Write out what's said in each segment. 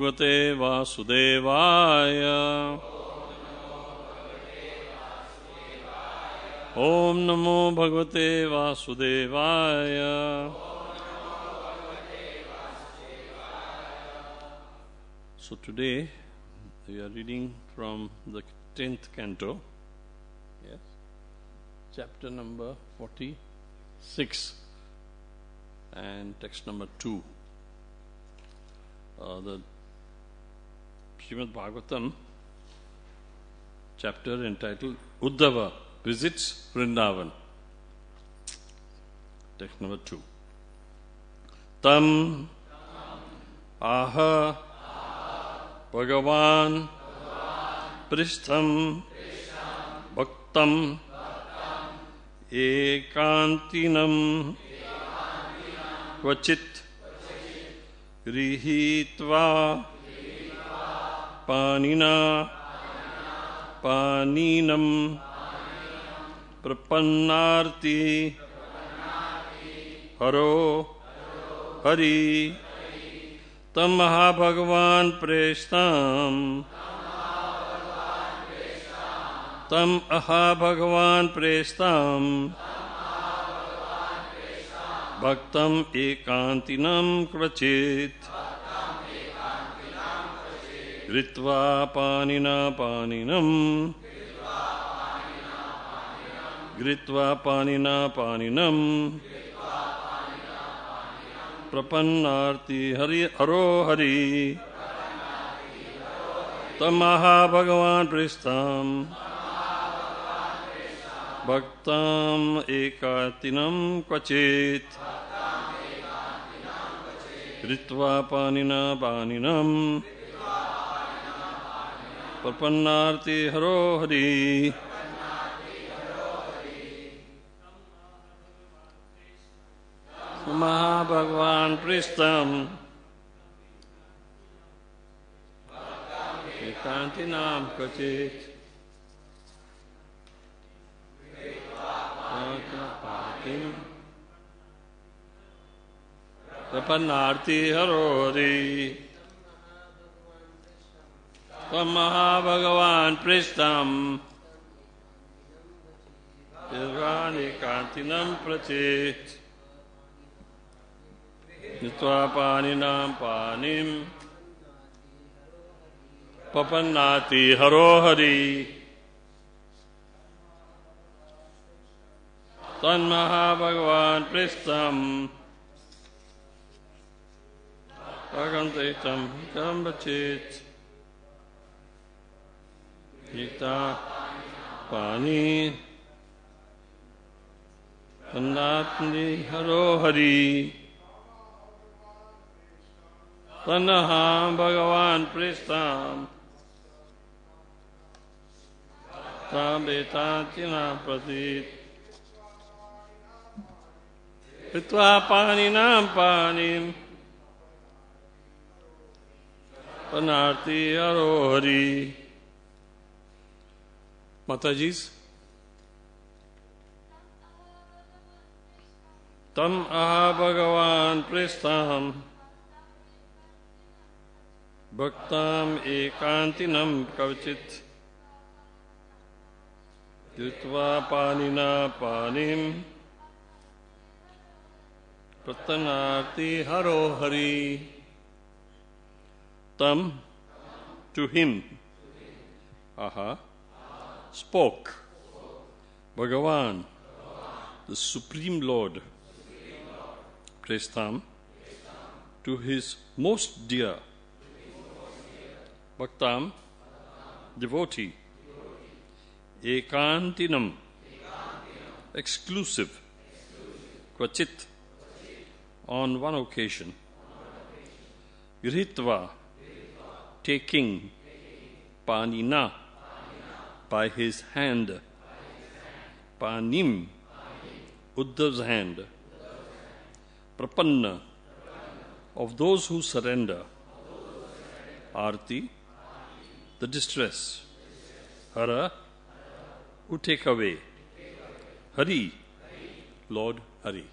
भगवते वासुदेवाय ॐ नमो भगवते वासुदेवाय So today we are reading from the 10th canto, yes, chapter number 46 and text number 2. Uh, the Srimad Bhagavatam, chapter entitled Uddhava Visits Vrindavan. Text number two. Tam, Aha, Bhagavan, Pristham Bhaktam, Ekantinam, Kvachit, Rihitva. पानिना पानीनं प्रपन्नार्ति हरो हरि तम महाभगवान प्रेषताम तम अहा भगवान प्रेषताम भक्तम एकांतिनम क्रचित कृत्वा पानिना पानिनम् कृत्वा पानिना पानिनम् प्रपन्नार्ति हरि हरो हरि तमहा भगवान् पृष्ठाम् भक्ताम् एकातिनं क्वचित् कृत्वा पानिना पानिनम् प्रपन्नार्ती हरो हरि महाभगवान महाभगवान् पृष्ठम् नाम क्वचित् प्रपन्नार्ती हरो Hari Swamahabhagavan Pristam Irvani Kantinam Prati Nitva Paninam Panim Papannati Harohari Tanmahabhagavan Pristam Bhagavan Pristam Bhagavan Pristam Sita Pani Tandatni Haro Hari Tandaham Bhagavan Pristam Tandatina Pratit Pitwa Pani Nam Pani Tandatni Haro Hari Tandatni Hari माता जी तम आ भगवान पृष्ठाम भक्ताम एकांतिनम कवचित युवा पानिना पानी प्रतनार्ति हरो हरि तम to him आहा spoke. Bhagavan, the Supreme Lord, Prestam, to his most dear, Bhaktam, devotee, Ekantinam, exclusive, Kvachit, on one occasion, Gritva, taking, Panina, by his hand. Panim, Uddhav's hand. Prapanna, of those who surrender. Arti, the distress. Hara, who take away. Hari, Lord Hari.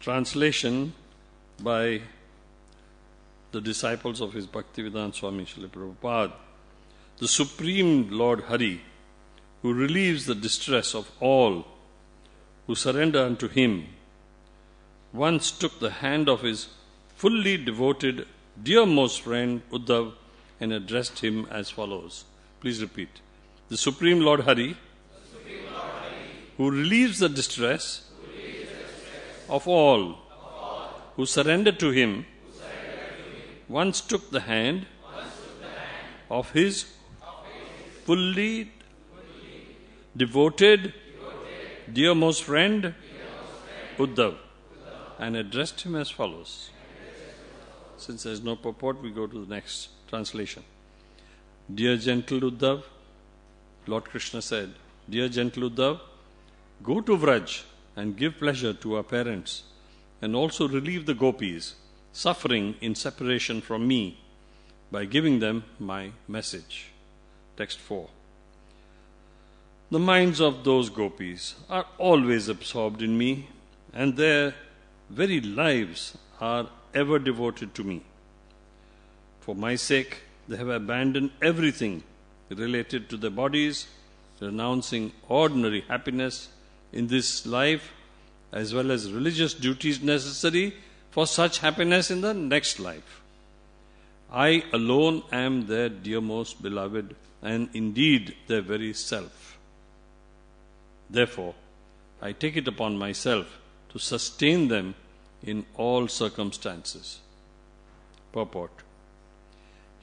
Translation by the disciples of his Bhaktivedanta Swami Srila Prabhupada the Supreme Lord Hari, who relieves the distress of all who surrender unto him, once took the hand of his fully devoted, dear most friend Uddhav and addressed him as follows. Please repeat. The Supreme Lord Hari, Supreme Lord Hari who relieves the distress, relieves the distress of, all, of all who surrender to him, once took the hand, took the hand of his fully devoted, dear most friend, Uddhav, and addressed him as follows. Since there is no purport, we go to the next translation. Dear gentle Uddhav, Lord Krishna said, Dear gentle Uddhav, go to Vraj and give pleasure to our parents, and also relieve the gopis suffering in separation from me by giving them my message. Text 4. The minds of those gopis are always absorbed in me, and their very lives are ever devoted to me. For my sake, they have abandoned everything related to their bodies, renouncing ordinary happiness in this life as well as religious duties necessary for such happiness in the next life. I alone am their dear most beloved and indeed their very self. Therefore, I take it upon myself to sustain them in all circumstances. Purport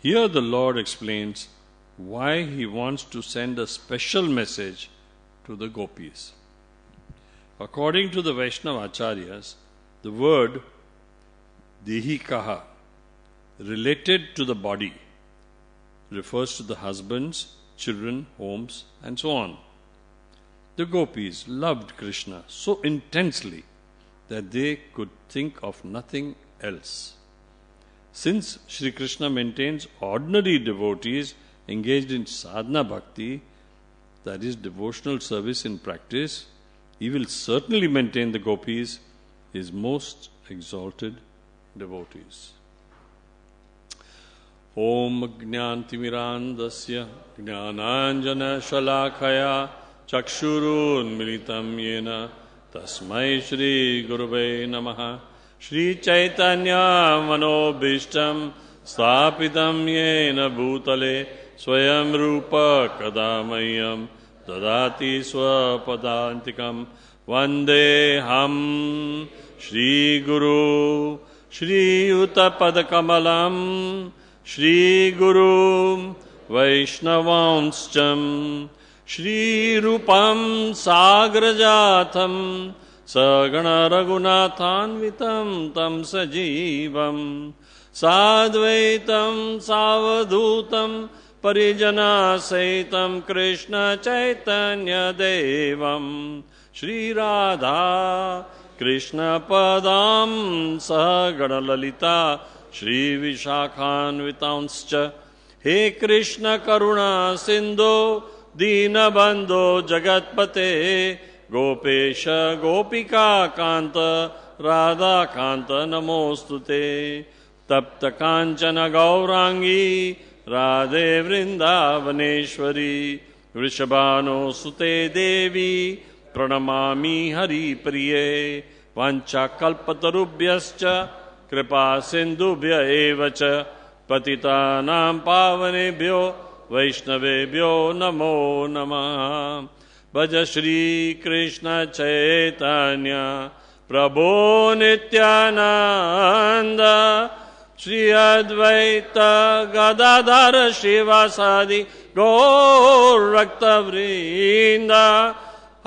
Here the Lord explains why he wants to send a special message to the gopis. According to the Vaishnava Acharyas, the word kaha," related to the body refers to the husbands, children, homes, and so on. The gopis loved Krishna so intensely that they could think of nothing else. Since Sri Krishna maintains ordinary devotees engaged in sadhana bhakti, that is devotional service in practice, he will certainly maintain the gopis, his most exalted devotees. ॐ ज्ञान्तिमिरान्दस्य ज्ञानाञ्जनशलाखया चक्षुरुन्मिलितं येन तस्मै श्रीगुरुवे नमः श्रीचैतन्यमनोभीष्टं स्थापितं येन भूतले स्वयं रूप कदा मह्यं ददाति स्वपदान्तिकं वन्देऽहं श्रीगुरु श्रीयुतपदकमलम् श्रीगुरु वैष्णवांश्चम् श्रीरूपं सागरजातम् सगणरघुनाथान्वितं तं तम् साद्वैतं सावधूतं साद्वैतम् कृष्णचैतन्यदेवं श्रीराधा कृष्णपदां सगणललिता श्री हे कृष्ण करुणा सिन्धो दीनबन्धो जगत्पते गोपेश गोपिका कान्त राधाकान्त नमोऽस्तु ते तप्त काञ्चन गौराङ्गी राधे वृन्दावनेश्वरी सुते देवी प्रणमामि हरिप्रिये प्रिये कृपा सिन्धुभ्य एव च पतितानां पावनेभ्यो वैष्णवेभ्यो नमो नमः भज श्रीकृष्ण चैतन्य प्रभो नित्यानन्द श्री अद्वैत गदाधर शिवासादि गोरक्तवृन्द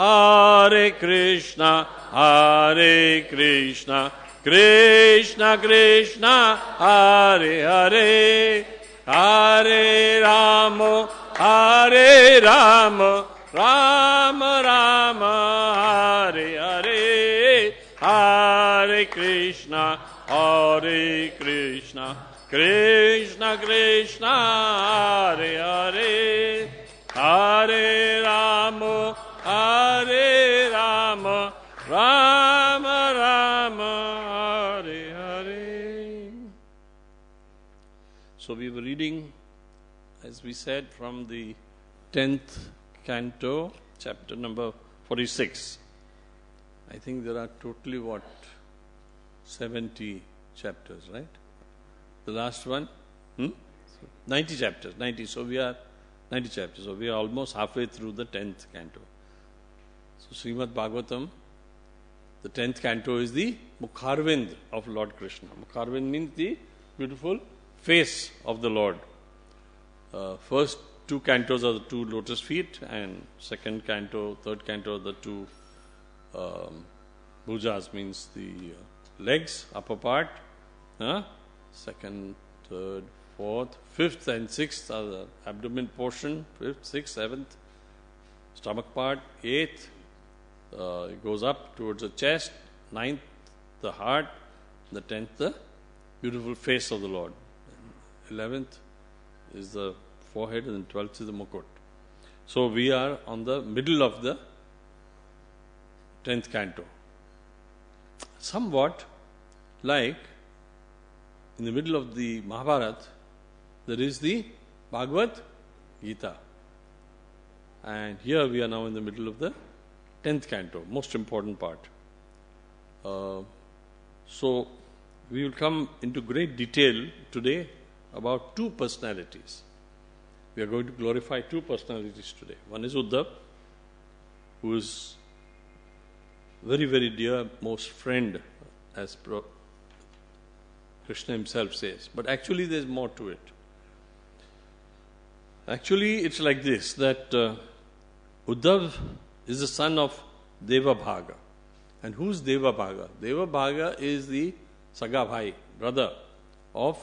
Hare Krishna Hare Krishna Krishna Krishna Hare Hare Hare Rama Hare Rama Ram, Ram, Hare Hare Hare Krishna Hare Krishna Krishna Krishna Hare Hare Hare Rama Hare Rama Ram. So we were reading, as we said, from the 10th canto, chapter number 46. I think there are totally what? 70 chapters, right? The last one? Hmm? 90 chapters, 90. So we are 90 chapters. So we are almost halfway through the 10th canto. So Srimad Bhagavatam, the 10th canto is the Mukharvind of Lord Krishna. Mukharvind means the beautiful face of the Lord. Uh, first two cantos are the two lotus feet, and second canto, third canto are the two um, bhujas, means the uh, legs, upper part. Huh? Second, third, fourth, fifth, and sixth are the abdomen portion, fifth, sixth, seventh, stomach part, eighth, uh, it goes up towards the chest, ninth, the heart, the tenth, the beautiful face of the Lord. 11th is the forehead and 12th is the mukut. So we are on the middle of the 10th canto. Somewhat like in the middle of the Mahabharata, there is the Bhagavad Gita. And here we are now in the middle of the 10th canto, most important part. Uh, so we will come into great detail today about two personalities. We are going to glorify two personalities today. One is Uddhav, who is very, very dear, most friend, as Pro- Krishna himself says. But actually, there's more to it. Actually, it's like this that uh, Uddhav is the son of Devabhaga. And who's Devabhaga? Devabhaga is the Sagabhai, brother of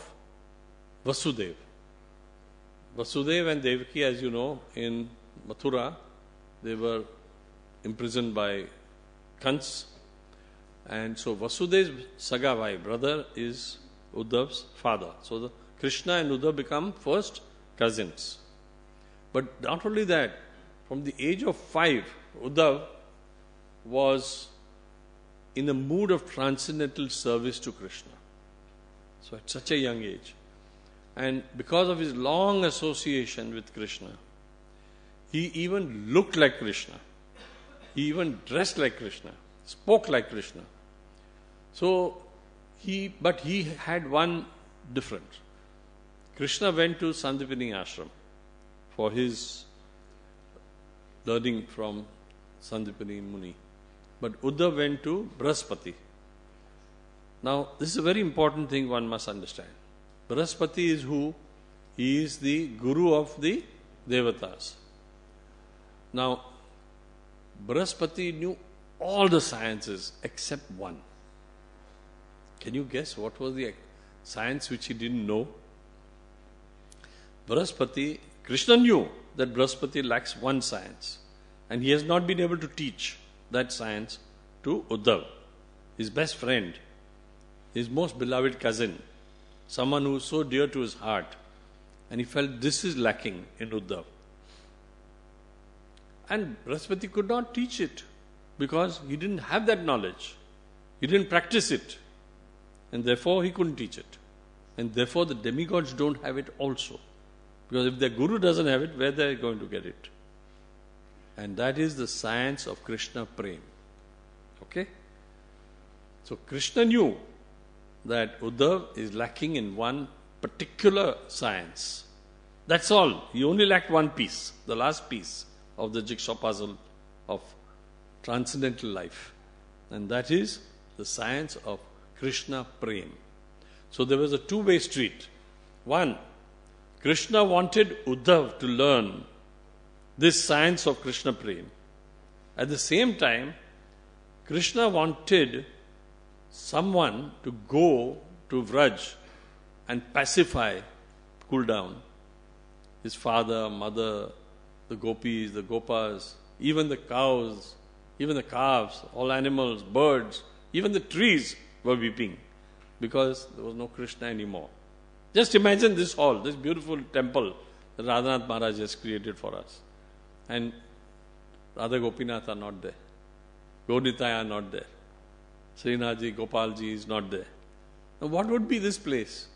Vasudev. Vasudev and Devaki, as you know, in Mathura, they were imprisoned by Kans. And so Vasudev's Sagavai brother is Uddhav's father. So the Krishna and Uddhav become first cousins. But not only that, from the age of five, Uddhav was in a mood of transcendental service to Krishna. So at such a young age. And because of his long association with Krishna, he even looked like Krishna. He even dressed like Krishna, spoke like Krishna. So he, but he had one difference. Krishna went to Sandipini Ashram for his learning from Sandipini Muni. But Uddha went to Brahaspati. Now, this is a very important thing one must understand. Brahaspati is who? He is the guru of the devatas. Now, Brahaspati knew all the sciences except one. Can you guess what was the science which he didn't know? Brahaspati, Krishna knew that Brahaspati lacks one science and he has not been able to teach that science to Uddhav, his best friend, his most beloved cousin someone who was so dear to his heart. And he felt this is lacking in Uddhav. And Raspati could not teach it because he didn't have that knowledge. He didn't practice it. And therefore he couldn't teach it. And therefore the demigods don't have it also. Because if their guru doesn't have it, where they're going to get it? And that is the science of Krishna Prem. Okay? So Krishna knew that Uddhav is lacking in one particular science. That's all. He only lacked one piece, the last piece of the jigsaw puzzle of transcendental life, and that is the science of Krishna Prem. So there was a two way street. One, Krishna wanted Uddhav to learn this science of Krishna Prem. At the same time, Krishna wanted someone to go to Vraj and pacify, cool down his father, mother, the gopis, the gopas, even the cows, even the calves, all animals, birds, even the trees were weeping because there was no Krishna anymore. Just imagine this hall, this beautiful temple that Radhanath Maharaj has created for us. And Radha Gopinath are not there. Gauditaya are not there. Srinathji, Gopalji is not there. Now, what would be this place?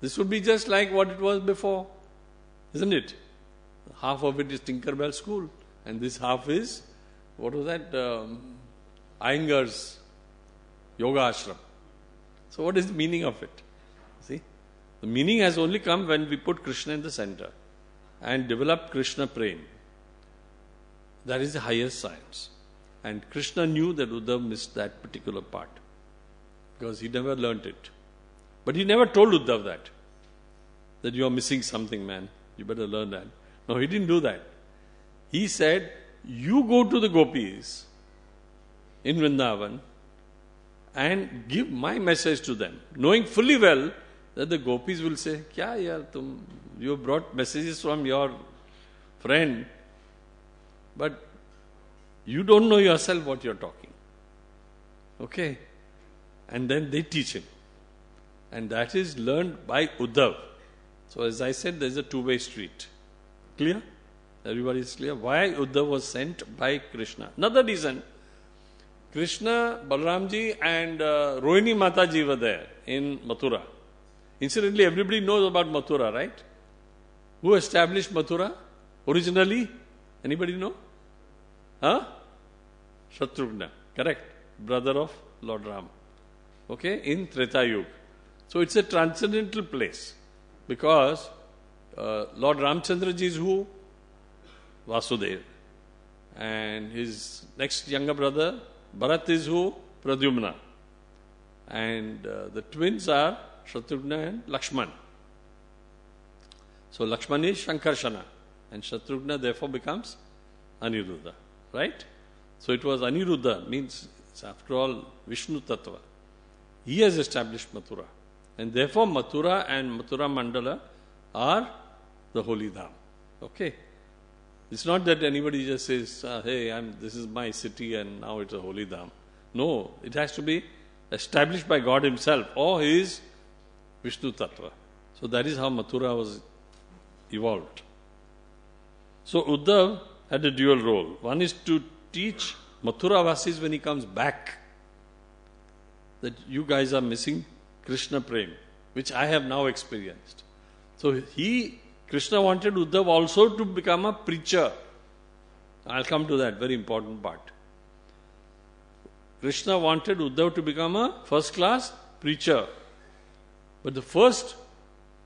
This would be just like what it was before, isn't it? Half of it is Tinkerbell School, and this half is, what was that? Um, Iyengar's Yoga Ashram. So, what is the meaning of it? See, the meaning has only come when we put Krishna in the center and develop Krishna Prem. That is the highest science. And Krishna knew that Uddhav missed that particular part because he never learnt it. But he never told Uddhav that, that you are missing something, man. You better learn that. No, he didn't do that. He said, You go to the gopis in Vrindavan and give my message to them, knowing fully well that the gopis will say, Kya yaar, tum, you brought messages from your friend, but you don't know yourself what you're talking. Okay? And then they teach him. And that is learned by Uddhav. So, as I said, there's a two way street. Clear? Everybody is clear? Why Uddhav was sent by Krishna? Another reason Krishna, Balramji, and uh, Rohini Mataji were there in Mathura. Incidentally, everybody knows about Mathura, right? Who established Mathura originally? Anybody know? Huh? Shatrughna, correct? Brother of Lord Ram. Okay, in Treta Yuga. So it's a transcendental place because uh, Lord Ramchandra is who? Vasudeva. And his next younger brother, Bharat, is who? Pradyumna. And uh, the twins are Shatrughna and Lakshman. So Lakshman is Shankarshana and Shatrughna therefore becomes Aniruddha. Right? So it was Aniruddha, means after all Vishnu Tattva. He has established Mathura. And therefore Mathura and Mathura Mandala are the holy dham. Okay? It's not that anybody just says, ah, hey, I'm, this is my city and now it's a holy dham. No, it has to be established by God Himself or His Vishnu Tattva. So that is how Mathura was evolved. So Uddhav had a dual role. One is to teach Mathura Vasis when he comes back that you guys are missing Krishna Prem, which I have now experienced. So he, Krishna wanted Uddhav also to become a preacher. I'll come to that very important part. Krishna wanted Uddhav to become a first class preacher. But the first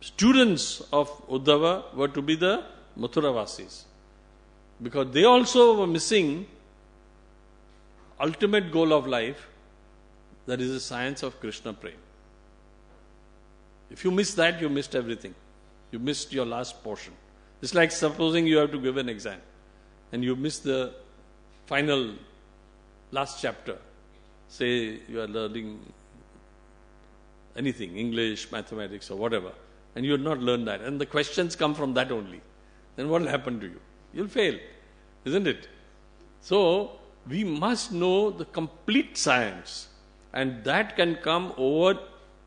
students of Uddhava were to be the Mathuravasis. Because they also were missing ultimate goal of life, that is the science of Krishna Prem. If you miss that, you missed everything. You missed your last portion. It's like supposing you have to give an exam and you miss the final last chapter. Say you are learning anything, English, mathematics, or whatever, and you have not learned that, and the questions come from that only, then what will happen to you? You'll fail, isn't it? So, we must know the complete science and that can come over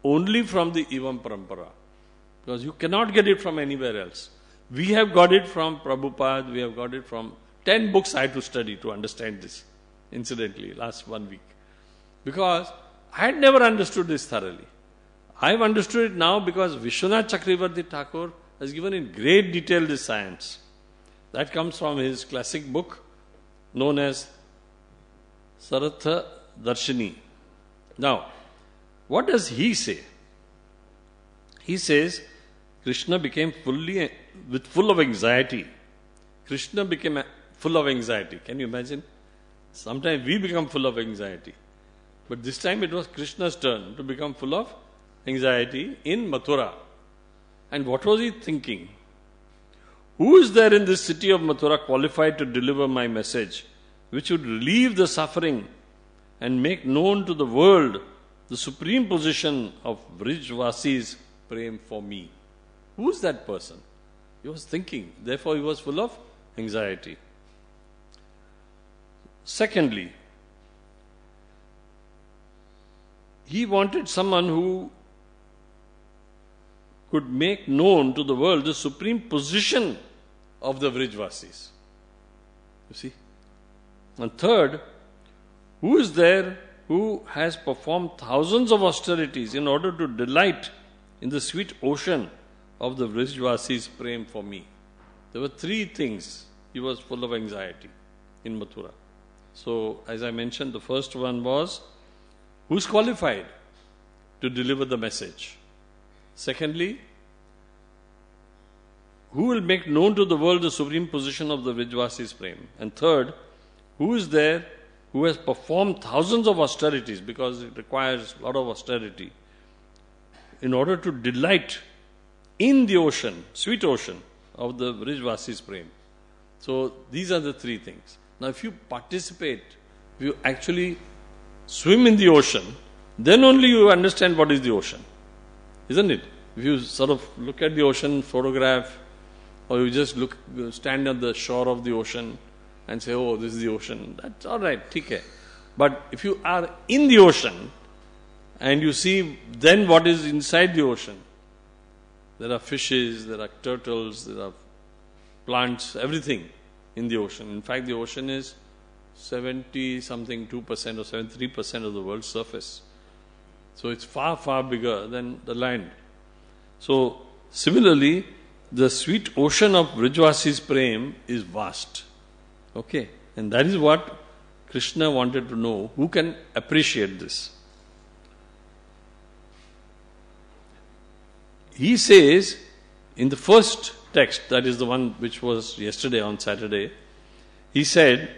only from the Ivam Parampara because you cannot get it from anywhere else. We have got it from Prabhupada, we have got it from 10 books I had to study to understand this, incidentally, last one week. Because I had never understood this thoroughly. I have understood it now because Vishwanath Chakravarti Thakur has given in great detail this science. That comes from his classic book known as Saratha Darshini. Now, what does he say? He says Krishna became fully with full of anxiety. Krishna became full of anxiety. Can you imagine? Sometimes we become full of anxiety. But this time it was Krishna's turn to become full of anxiety in Mathura. And what was he thinking? Who is there in this city of Mathura qualified to deliver my message? which would relieve the suffering and make known to the world the supreme position of Vrijvasis, praying for me. Who's that person? He was thinking, therefore, he was full of anxiety. Secondly, he wanted someone who could make known to the world the supreme position of the Vrijvasis. You see? And third, who is there who has performed thousands of austerities in order to delight in the sweet ocean of the Vrijvasi's prem for me? There were three things he was full of anxiety in Mathura. So, as I mentioned, the first one was who's qualified to deliver the message? Secondly, who will make known to the world the supreme position of the Vrijvasi's prem? And third, who is there who has performed thousands of austerities because it requires a lot of austerity in order to delight in the ocean, sweet ocean of the Vrijvasi's brain? So these are the three things. Now, if you participate, if you actually swim in the ocean, then only you understand what is the ocean, isn't it? If you sort of look at the ocean photograph, or you just look stand at the shore of the ocean and say, oh, this is the ocean. That's all right, take But if you are in the ocean and you see then what is inside the ocean, there are fishes, there are turtles, there are plants, everything in the ocean. In fact, the ocean is 70 something 2% or 73% of the world's surface. So it's far, far bigger than the land. So, similarly, the sweet ocean of Brijvasi's Prem is vast. Okay? And that is what Krishna wanted to know who can appreciate this. He says in the first text, that is the one which was yesterday on Saturday, he said,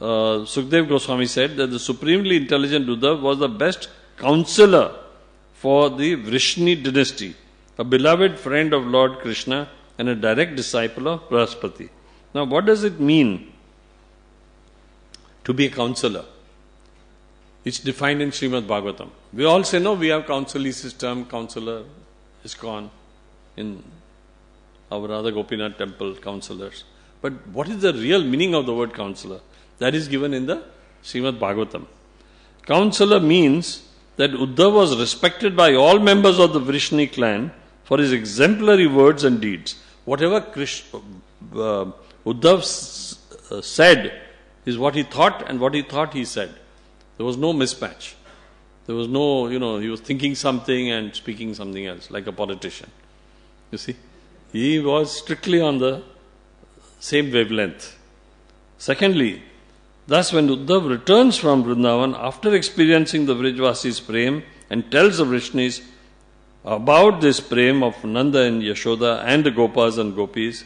uh, Sukdev Goswami said that the supremely intelligent Buddha was the best counselor for the Vrishni dynasty, a beloved friend of Lord Krishna and a direct disciple of Brahaspati. Now, what does it mean to be a counselor. It's defined in Srimad Bhagavatam. We all say, no, we have counselee system, counselor is gone in our other Gopinath temple counselors. But what is the real meaning of the word counselor? That is given in the Srimad Bhagavatam. Counselor means that Uddhava was respected by all members of the Vrishni clan for his exemplary words and deeds. Whatever Krish, uh, Uddhav s- uh, said is what he thought and what he thought he said. There was no mismatch. There was no, you know, he was thinking something and speaking something else, like a politician. You see? He was strictly on the same wavelength. Secondly, thus when Uddhav returns from Vrindavan after experiencing the Vrijvasi's prem and tells the Vrishnis about this prem of Nanda and Yashoda and the Gopas and Gopis,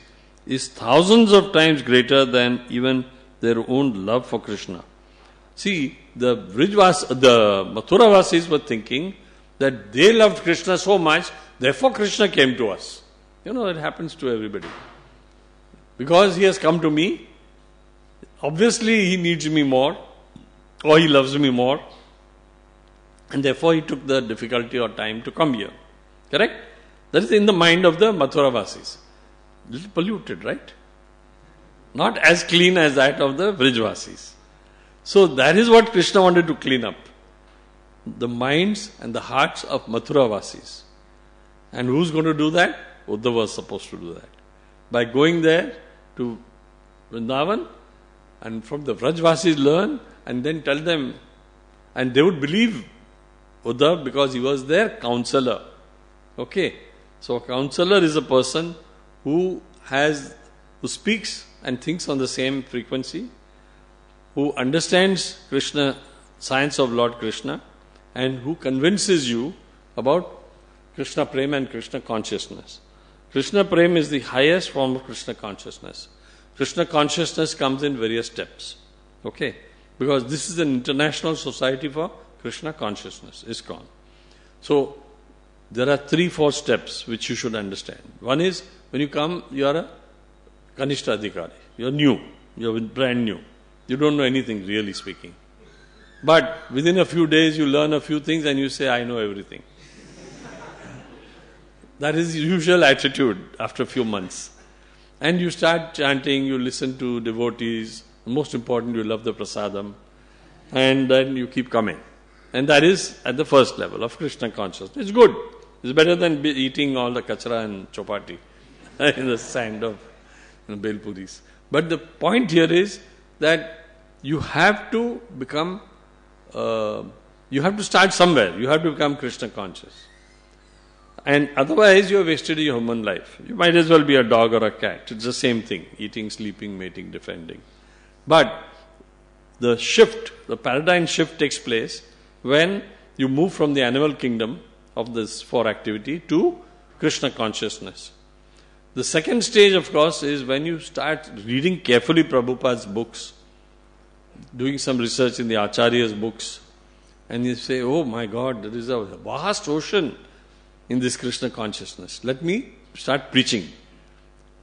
is thousands of times greater than even their own love for Krishna. See, the Vrijvas, the Mathuravasis were thinking that they loved Krishna so much, therefore Krishna came to us. You know, it happens to everybody. Because he has come to me, obviously he needs me more, or he loves me more, and therefore he took the difficulty or time to come here. Correct? That is in the mind of the Mathuravasis. Little polluted, right? Not as clean as that of the Vrijvasis. So that is what Krishna wanted to clean up. The minds and the hearts of Mathura Vasis. And who's going to do that? Uddhava was supposed to do that. By going there to Vrindavan and from the Vrajvasis learn and then tell them. And they would believe Uddhava because he was their counselor. Okay. So a counselor is a person who has who speaks and thinks on the same frequency, who understands Krishna, science of Lord Krishna, and who convinces you about Krishna Prem and Krishna consciousness. Krishna Prem is the highest form of Krishna consciousness. Krishna consciousness comes in various steps. Okay? Because this is an international society for Krishna consciousness, ISKCON. So, there are three, four steps which you should understand. One is when you come, you are a Kanishta Adhikari. You're new. You're brand new. You don't know anything, really speaking. But within a few days, you learn a few things and you say, I know everything. that is usual attitude after a few months. And you start chanting, you listen to devotees, most important, you love the prasadam, and then you keep coming. And that is at the first level of Krishna consciousness. It's good. It's better than eating all the kachra and chapati in the sand of you But the point here is that you have to become, uh, you have to start somewhere. You have to become Krishna conscious. And otherwise, you have wasted your human life. You might as well be a dog or a cat. It's the same thing eating, sleeping, mating, defending. But the shift, the paradigm shift takes place when you move from the animal kingdom of this four activity to Krishna consciousness. The second stage, of course, is when you start reading carefully Prabhupada's books, doing some research in the Acharya's books, and you say, Oh my God, there is a vast ocean in this Krishna consciousness. Let me start preaching.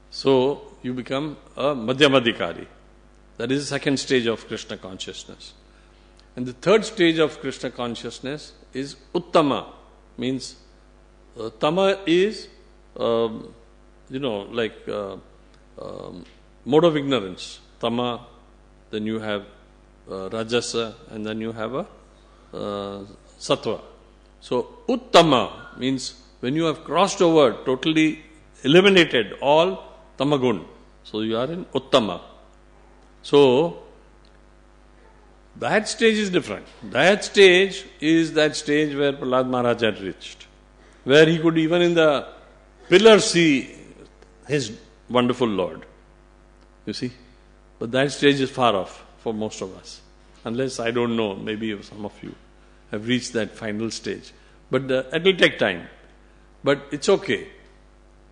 So you become a Madhyamadikari. That is the second stage of Krishna consciousness. And the third stage of Krishna consciousness is Uttama, means uh, Tama is. Um, you know, like uh, um, mode of ignorance, tama, then you have uh, rajasa, and then you have a uh, sattva. So, uttama means when you have crossed over, totally eliminated all tamagun. So, you are in uttama. So, that stage is different. That stage is that stage where Prahlad Maharaj had reached, where he could even in the pillars see his wonderful Lord. You see? But that stage is far off for most of us. Unless, I don't know, maybe some of you have reached that final stage. But uh, it will take time. But it's okay.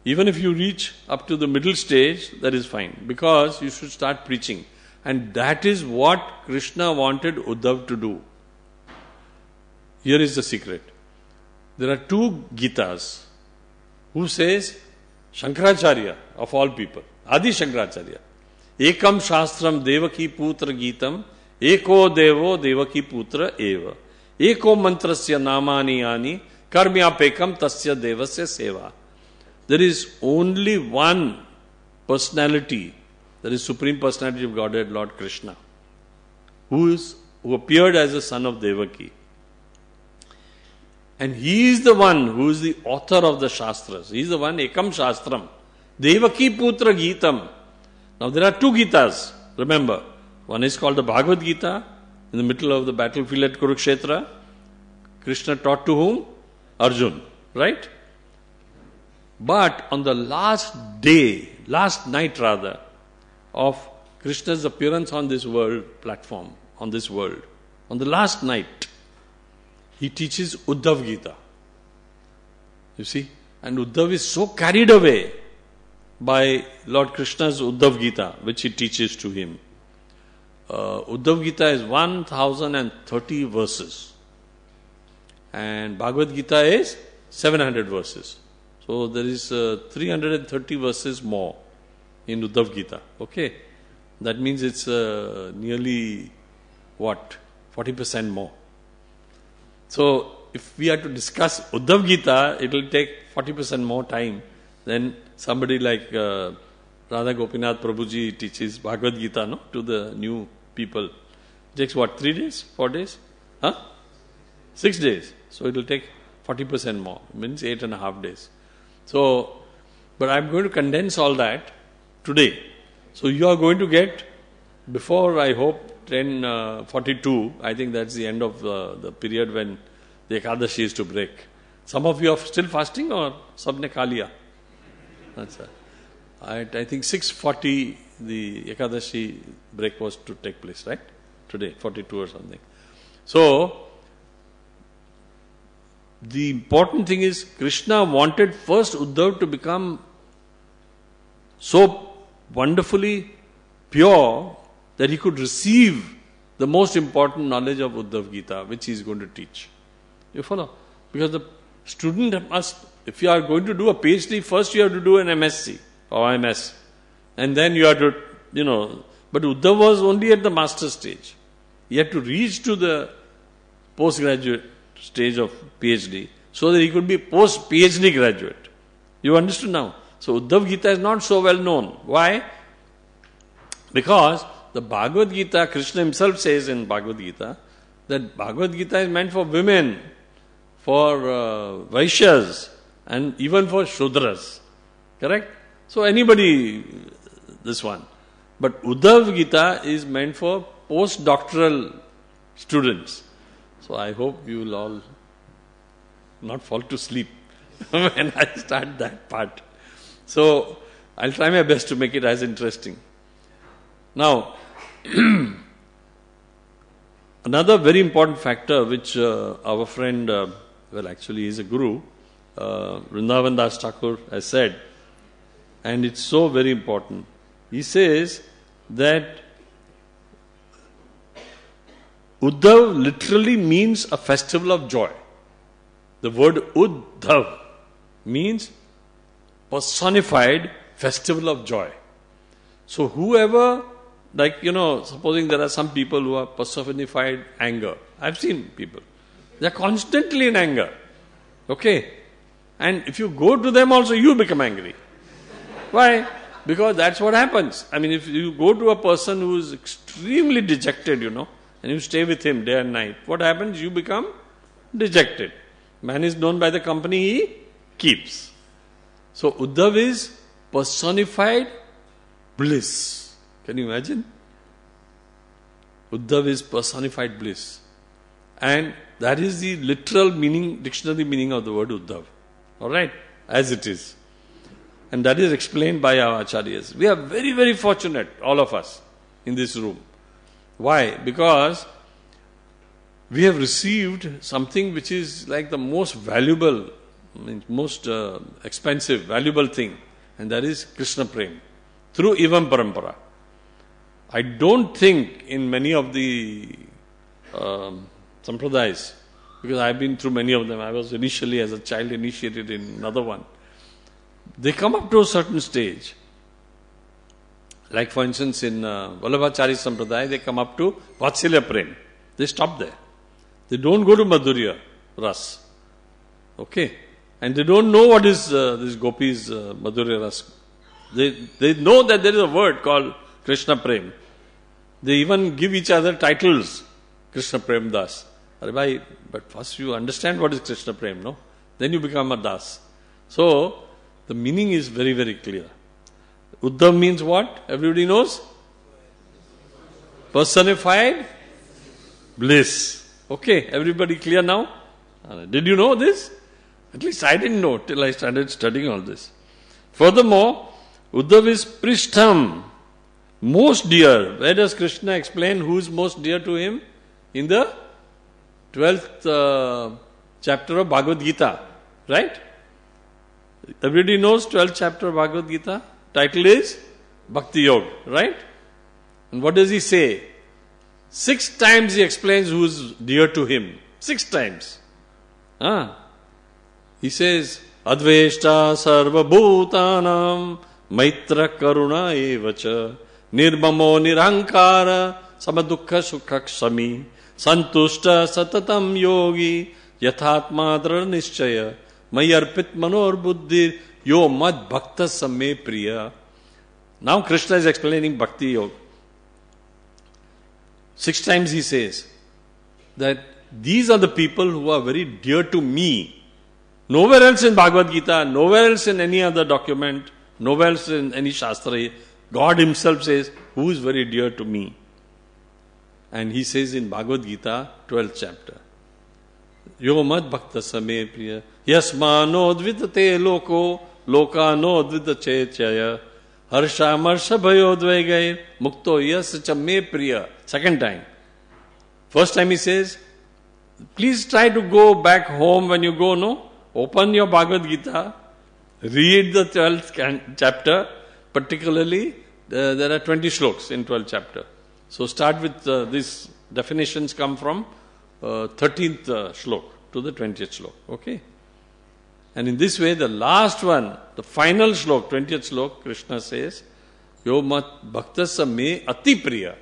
Even if you reach up to the middle stage, that is fine. Because you should start preaching. And that is what Krishna wanted Uddhav to do. Here is the secret. There are two Gitas. Who says Shankaracharya of all people Adi Shankaracharya एकम शास्त्रम देवकी पुत्र गीतम एको देवो देवकी पुत्र एव एको मंत्र से नामानी आनी कर्म्यापेकम तस्य देवस्य सेवा there is only one personality there is supreme personality of God and lord Krishna who is who appeared as a son of Devaki And he is the one who is the author of the Shastras. He is the one Ekam Shastram. Devaki Putra Gitam. Now there are two Gitas, remember. One is called the Bhagavad Gita in the middle of the battlefield at Kurukshetra. Krishna taught to whom? Arjun, right? But on the last day, last night rather, of Krishna's appearance on this world platform, on this world, on the last night, he teaches Uddhav Gita. You see? And Uddhav is so carried away by Lord Krishna's Uddhav Gita, which he teaches to him. Uh, Uddhav Gita is 1030 verses, and Bhagavad Gita is 700 verses. So there is uh, 330 verses more in Uddhav Gita. Okay, that means it's uh, nearly what 40 percent more. So if we are to discuss Uddhav Gita, it will take 40% more time than somebody like uh, Radha Gopinath Prabhuji teaches Bhagavad Gita no, to the new people. It takes what, three days, four days? Huh? Six days. So it will take 40% more, means eight and a half days. So, but I'm going to condense all that today. So you are going to get before I hope 1042, uh, I think that's the end of uh, the period when the Ekadashi is to break. Some of you are still fasting or sabne kalia? That's I think 640 the Ekadashi break was to take place, right? Today, 42 or something. So, the important thing is Krishna wanted first Uddhav to become so wonderfully pure that he could receive the most important knowledge of Uddhav Gita, which he is going to teach. You follow? Because the student must, if you are going to do a PhD, first you have to do an MSc or MS. And then you have to, you know, but Uddhav was only at the master stage. He had to reach to the postgraduate stage of PhD so that he could be post PhD graduate. You understood now? So Uddhav Gita is not so well known. Why? Because the Bhagavad Gita, Krishna himself says in Bhagavad Gita, that Bhagavad Gita is meant for women, for uh, Vaishyas, and even for Shudras. Correct? So anybody, this one. But Uddhav Gita is meant for postdoctoral students. So I hope you will all not fall to sleep when I start that part. So I'll try my best to make it as interesting. Now, another very important factor which uh, our friend, uh, well, actually, is a guru, uh, Vrindavan Das Thakur, has said, and it's so very important. He says that Uddhav literally means a festival of joy. The word Uddhav means personified festival of joy. So, whoever like, you know, supposing there are some people who are personified anger. I've seen people. They're constantly in anger. Okay? And if you go to them also, you become angry. Why? Because that's what happens. I mean, if you go to a person who is extremely dejected, you know, and you stay with him day and night, what happens? You become dejected. Man is known by the company he keeps. So Uddhav is personified bliss. Can you imagine? Uddav is personified bliss. And that is the literal meaning, dictionary meaning of the word Uddav. Alright? As it is. And that is explained by our acharyas. We are very, very fortunate, all of us, in this room. Why? Because we have received something which is like the most valuable, most uh, expensive, valuable thing, and that is Krishna Prem through Evam Parampara. I don't think in many of the um, sampradayas, because I've been through many of them, I was initially as a child initiated in another one. They come up to a certain stage. Like for instance in uh, Vallabhacharya Sampradaya, they come up to Vatsilya Prem. They stop there. They don't go to Madhurya Ras. Okay? And they don't know what is uh, this Gopi's uh, Madhurya Ras. They, they know that there is a word called Krishna Prem. They even give each other titles. Krishna Prem Das. but first you understand what is Krishna Prem, no? Then you become a Das. So, the meaning is very, very clear. Uddham means what? Everybody knows? Personified bliss. Okay, everybody clear now? Did you know this? At least I didn't know till I started studying all this. Furthermore, Uddhav is Prishtham most dear. Where does Krishna explain who is most dear to him? In the 12th uh, chapter of Bhagavad Gita, right? Everybody knows 12th chapter of Bhagavad Gita? Title is Bhakti Yoga, right? And what does he say? Six times he explains who is dear to him. Six times. Ah. He says, Adveshta Bhutanam Maitra Karuna Evacha निर्ममो निरहंकार सम दुख सुख क्षमी संतुष्ट सततम योगी यथात्मा दृढ़ निश्चय मई अर्पित मनोर्बुद्धि यो मत भक्त समे प्रिय now Krishna is explaining bhakti yoga six times he says that these are the people who are very dear to me novels in Bhagavad Gita novels in any other document novels in any shastra God Himself says, Who is very dear to me? And He says in Bhagavad Gita, 12th chapter, Yo mad bhakta same priya, yasmano te loko, loka no dvita che chaya, harsha harshamarsh bhayodvay gaye, mukto yas chame priya. Second time. First time He says, Please try to go back home when you go, no? Open your Bhagavad Gita, read the 12th chapter, particularly Uh, there are 20 shloks in 12 chapter. So start with uh, these definitions come from uh, 13th uh, shlok to the 20th shlok. Okay? And in this way, the last one, the final shlok, 20th shlok, Krishna says, Yo mat bhaktasa me ati priya.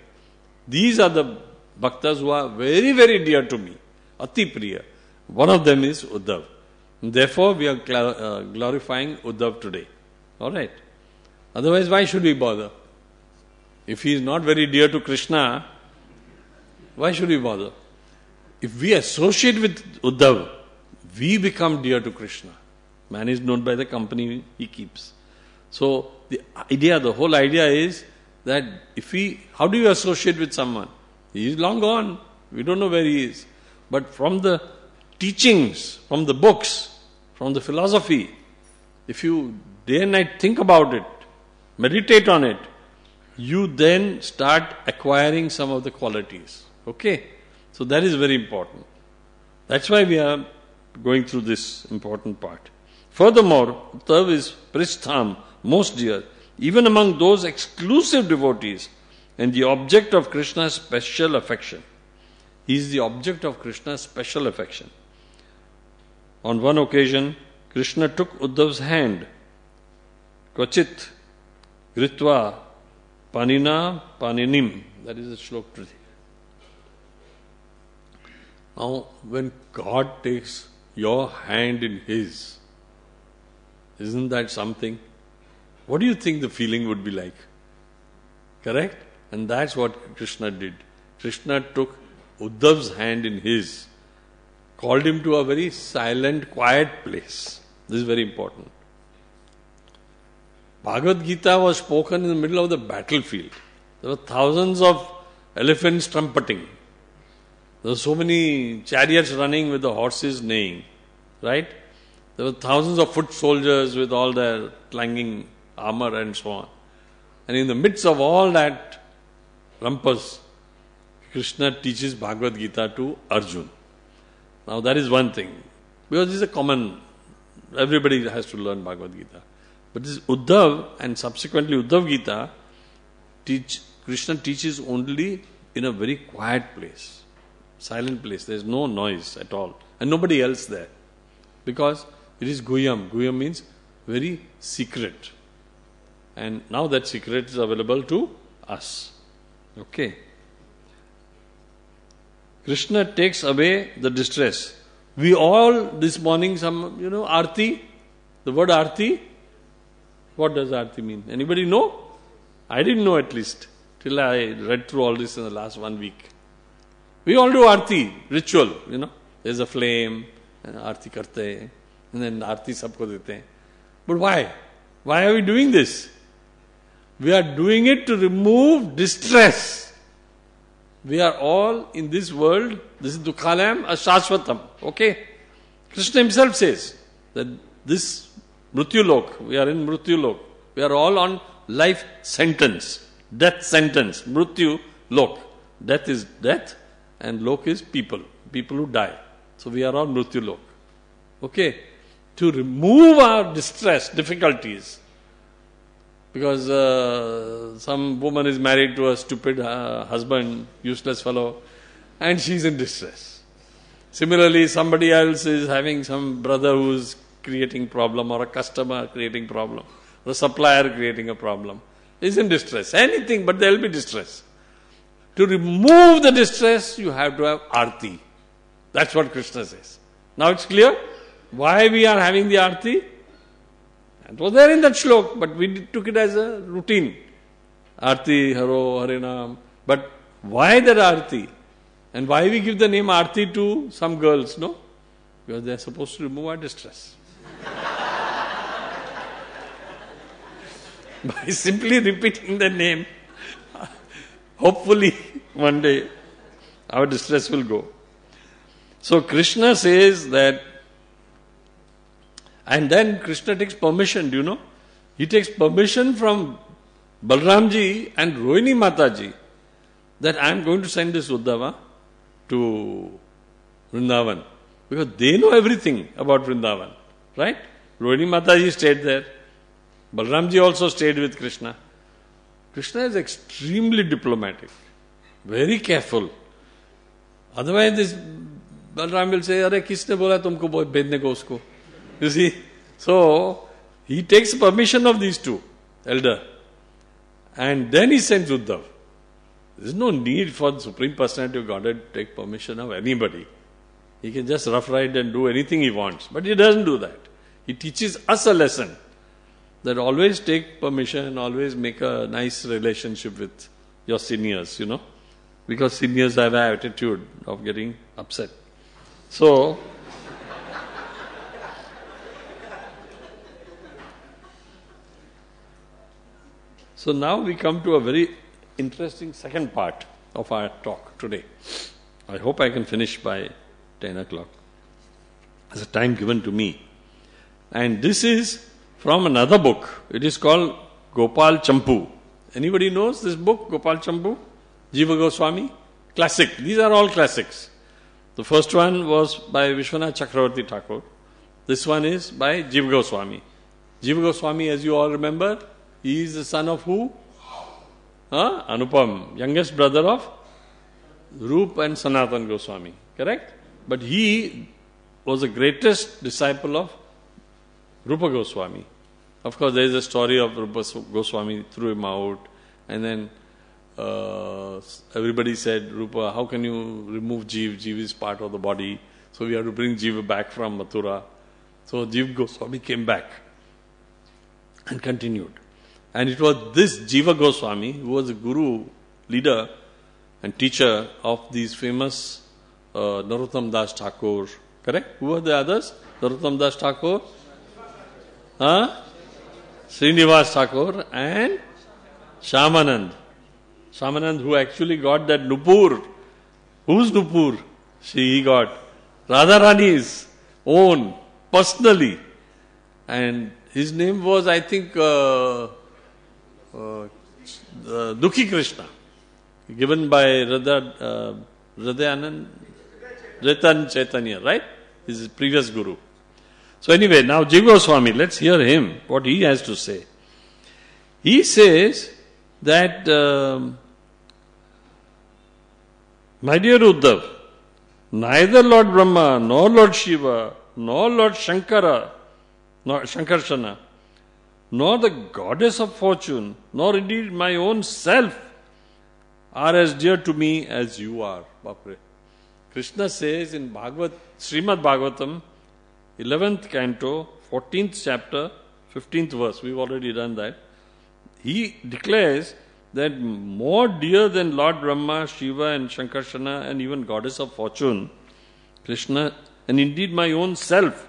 These are the bhaktas who are very, very dear to me. Ati priya. One of them is Uddhav. Therefore, we are uh, glorifying Uddhav today. All right. Otherwise, why should we bother? If he is not very dear to Krishna, why should we bother? If we associate with Uddhav, we become dear to Krishna. Man is known by the company he keeps. So the idea, the whole idea is that if we, how do you associate with someone? He is long gone. We don't know where he is. But from the teachings, from the books, from the philosophy, if you day and night think about it, meditate on it, you then start acquiring some of the qualities. Okay? So that is very important. That's why we are going through this important part. Furthermore, Uddhav is Pristham, most dear, even among those exclusive devotees and the object of Krishna's special affection. He is the object of Krishna's special affection. On one occasion, Krishna took Uddhav's hand. Kachit. Kritva Panina Paninim. That is the shloka Now, when God takes your hand in His, isn't that something? What do you think the feeling would be like? Correct? And that's what Krishna did. Krishna took Uddhav's hand in his, called him to a very silent, quiet place. This is very important. Bhagavad Gita was spoken in the middle of the battlefield. There were thousands of elephants trumpeting. There were so many chariots running with the horses neighing, right? There were thousands of foot soldiers with all their clanging armor and so on. And in the midst of all that rumpus, Krishna teaches Bhagavad Gita to Arjun. Now that is one thing. Because it's a common, everybody has to learn Bhagavad Gita. But this Uddhav and subsequently Uddhav Gita, teach, Krishna teaches only in a very quiet place, silent place. There is no noise at all, and nobody else there, because it is Guyam. Guyam means very secret, and now that secret is available to us. Okay. Krishna takes away the distress. We all this morning, some you know, arti. The word arti what does arti mean? Anybody know? I didn't know at least till I read through all this in the last one week. We all do arti ritual, you know. There's a flame, and arti karte, and then arti sabko dete. But why? Why are we doing this? We are doing it to remove distress. We are all in this world. This is dukhalam ashashvatam. Okay. Krishna himself says that this Mrityulok. We are in Mrityulok. We are all on life sentence, death sentence. Mrityu lok. Death is death, and lok is people, people who die. So we are on Mrityulok. Okay? To remove our distress, difficulties, because uh, some woman is married to a stupid uh, husband, useless fellow, and she's in distress. Similarly, somebody else is having some brother who's creating problem or a customer creating problem the supplier creating a problem is in distress anything but there will be distress to remove the distress you have to have arti that's what krishna says now it's clear why we are having the arti and was there in that shlok but we took it as a routine arti haro harinam but why that arti and why we give the name arti to some girls no because they are supposed to remove our distress By simply repeating the name, hopefully one day our distress will go. So Krishna says that, and then Krishna takes permission, do you know? He takes permission from Balramji and Rohini Mataji that I am going to send this Uddhava to Vrindavan because they know everything about Vrindavan. Right? Rohini Mataji stayed there. Balramji also stayed with Krishna. Krishna is extremely diplomatic, very careful. Otherwise, this Balram will say, Are kisne bola tumko bedne ko usko? You see? So, he takes permission of these two, elder. And then he sends Uddhav. There is no need for the Supreme Personality of Godhead to take permission of anybody. He can just rough ride and do anything he wants. But he doesn't do that. He teaches us a lesson that always take permission, always make a nice relationship with your seniors, you know, because seniors have an attitude of getting upset. So, so now we come to a very interesting second part of our talk today. I hope I can finish by 10 o'clock. There's a time given to me. And this is from another book. It is called Gopal Champu. Anybody knows this book, Gopal Champu? Jiva Goswami? Classic. These are all classics. The first one was by Vishwanath Chakravarti Thakur. This one is by Jiva Goswami. Jiva Goswami, as you all remember, he is the son of who? Huh? Anupam, youngest brother of Rup and Sanatan Goswami. Correct? But he was the greatest disciple of Rupa Goswami. Of course, there is a story of Rupa Goswami threw him out, and then uh, everybody said, Rupa, how can you remove Jeev? Jeev is part of the body, so we have to bring Jeev back from Mathura. So Jeev Goswami came back and continued. And it was this Jeev Goswami who was a guru, leader, and teacher of these famous uh, Narottam Das Thakur, correct? Who were the others? Narottam Das Thakur, huh? Srinivas Thakur and Shamanand. Shamanand who actually got that Nupur. Who's Nupur? See, he got Radharani's own personally. And his name was, I think, uh, uh, uh Dukhi Krishna, given by Radha, uh, Radhayanand, Retan Chaitanya, right? His previous guru. So, anyway, now Swami, let's hear him, what he has to say. He says that, um, my dear Uddhav, neither Lord Brahma, nor Lord Shiva, nor Lord Shankara, nor Shankarshana, nor the goddess of fortune, nor indeed my own self are as dear to me as you are. Bapre. Krishna says in Bhagavad, Srimad Bhagavatam, 11th canto, 14th chapter, 15th verse. We've already done that. He declares that more dear than Lord Brahma, Shiva, and Shankarshana, and even Goddess of Fortune, Krishna, and indeed my own self,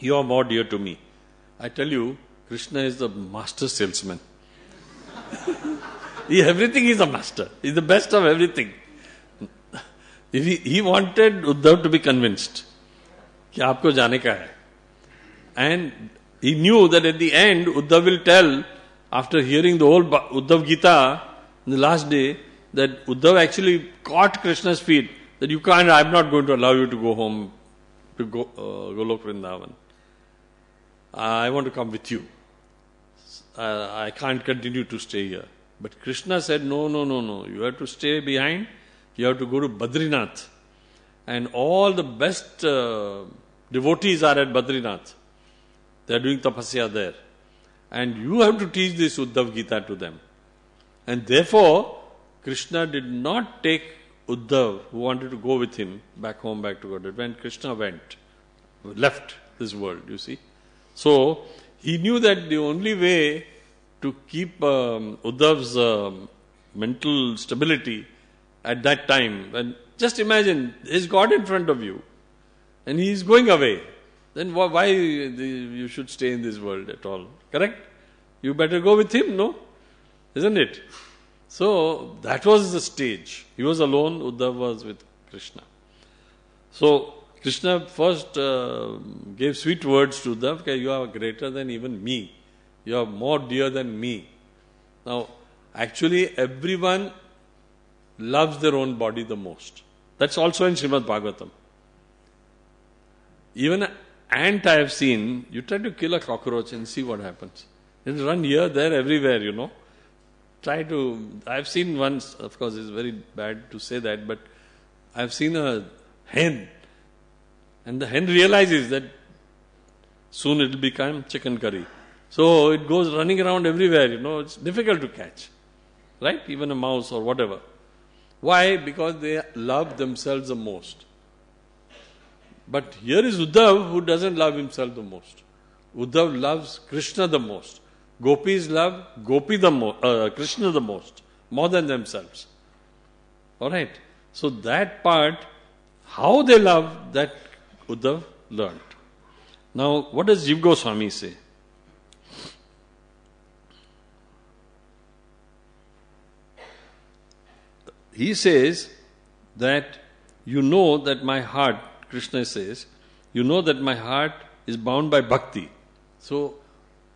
you are more dear to me. I tell you, Krishna is the master salesman. he, everything is a master. He's the best of everything. If he, he wanted Uddhav to be convinced. कि आपको जाने का है and he knew that at the end Uddhav will tell after hearing the whole Uddhav Gita in the last day that Uddhav actually caught Krishna's feet that you I'm not going to allow you to go home to go uh, Golok Vrindavan I want to come with you uh, I can't continue to stay here but Krishna said no no no no you have to stay behind you have to go to Badrinath and all the best uh, devotees are at Badrinath. They are doing tapasya there. And you have to teach this Uddhav Gita to them. And therefore, Krishna did not take Uddhav, who wanted to go with him back home, back to God. when Krishna went, left this world, you see. So, he knew that the only way to keep um, Uddhav's um, mental stability at that time, when just imagine, is God in front of you and He is going away. Then why you should stay in this world at all? Correct? You better go with Him, no? Isn't it? So that was the stage. He was alone, Uddhav was with Krishna. So Krishna first uh, gave sweet words to Uddhav, you are greater than even me. You are more dear than me. Now, actually, everyone loves their own body the most. That's also in Srimad Bhagavatam. Even an ant I have seen, you try to kill a cockroach and see what happens. It'll run here, there, everywhere, you know. Try to. I've seen once, of course, it's very bad to say that, but I've seen a hen. And the hen realizes that soon it'll become chicken curry. So it goes running around everywhere, you know, it's difficult to catch. Right? Even a mouse or whatever. Why? Because they love themselves the most. But here is Uddhav who doesn't love himself the most. Uddhav loves Krishna the most. Gopis love Gopi the mo- uh, Krishna the most, more than themselves. All right. So that part, how they love, that Uddhav learnt. Now, what does Jiv Goswami say? he says that you know that my heart, Krishna says, you know that my heart is bound by bhakti. So,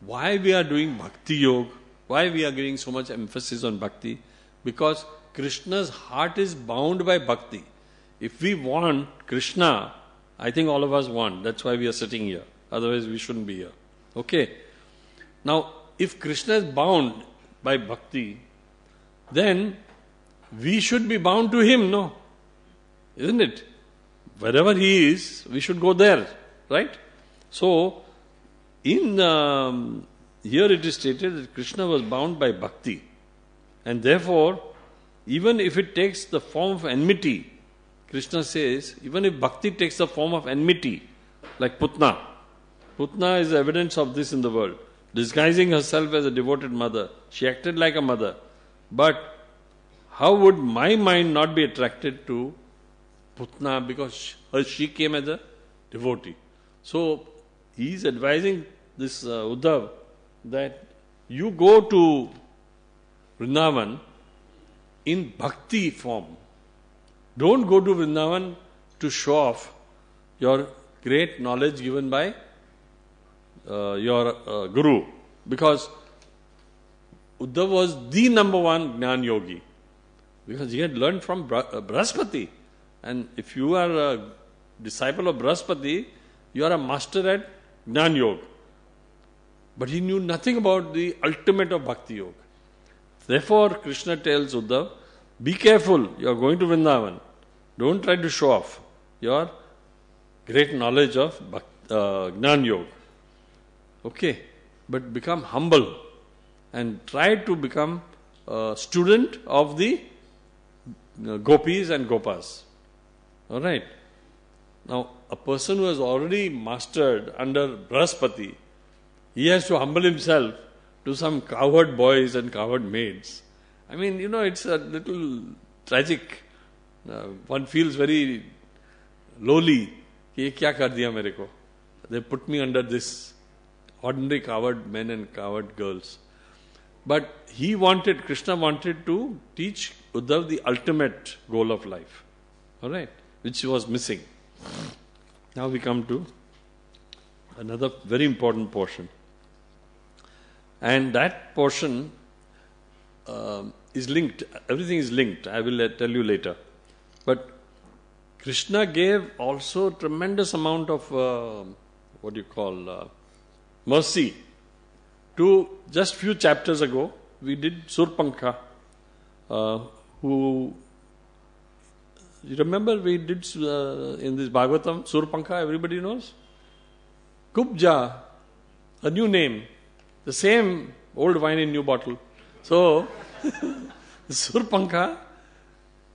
why we are doing bhakti yoga? Why we are giving so much emphasis on bhakti? Because Krishna's heart is bound by bhakti. If we want Krishna, I think all of us want. That's why we are sitting here. Otherwise, we shouldn't be here. Okay. Now, if Krishna is bound by bhakti, then we should be bound to him, no? Isn't it? Wherever he is, we should go there, right? So, in um, here it is stated that Krishna was bound by bhakti, and therefore, even if it takes the form of enmity, Krishna says, even if bhakti takes the form of enmity, like Putna, Putna is evidence of this in the world. Disguising herself as a devoted mother, she acted like a mother, but how would my mind not be attracted to Putna because her, she came as a devotee? So he is advising this uh, Uddhav that you go to Vrindavan in bhakti form. Don't go to Vrindavan to show off your great knowledge given by uh, your uh, guru because Uddhav was the number one Gnan Yogi because he had learned from Brahaspati. Uh, and if you are a disciple of Brahaspati, you are a master at Gnan Yoga. But he knew nothing about the ultimate of Bhakti Yoga. Therefore, Krishna tells Uddhav, be careful, you are going to Vrindavan. Don't try to show off your great knowledge of Bhakti, uh, Gnan Yoga. Okay, but become humble and try to become a student of the gopis and gopas. Alright. Now, a person who has already mastered under Brahaspati, he has to humble himself to some coward boys and coward maids. I mean, you know, it's a little tragic. Uh, one feels very lowly. They put me under this ordinary coward men and coward girls. But he wanted, Krishna wanted to teach Uddhav, the ultimate goal of life. Alright? Which was missing. Now we come to another very important portion. And that portion uh, is linked, everything is linked. I will uh, tell you later. But Krishna gave also tremendous amount of uh, what do you call uh, mercy to just few chapters ago. We did Surpanka, uh, who remember we did uh, in this Bhagavatam, Surpanka, everybody knows? Kubja, a new name, the same old wine in new bottle. So, Surpanka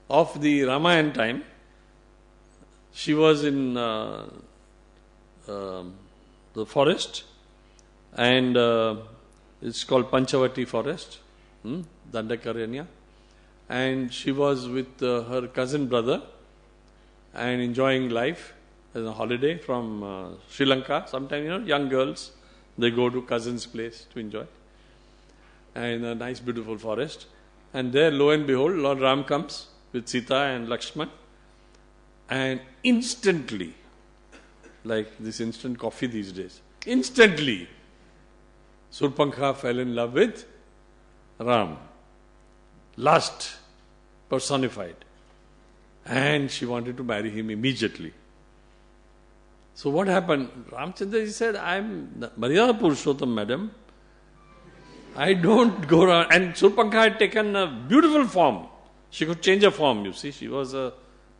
of the Ramayana time, she was in uh, uh, the forest and uh, it's called Panchavati forest, hmm? Dandakaranya and she was with uh, her cousin brother and enjoying life as a holiday from uh, Sri Lanka. Sometimes, you know, young girls, they go to cousin's place to enjoy. And a nice, beautiful forest. And there, lo and behold, Lord Ram comes with Sita and Lakshman. And instantly, like this instant coffee these days, instantly, Surpankha fell in love with Ram. Lust personified. And she wanted to marry him immediately. So what happened? Ramchandra ji said, I'm Maryada Purushottam, madam. I don't go around. And Surpankha had taken a beautiful form. She could change her form, you see. She was a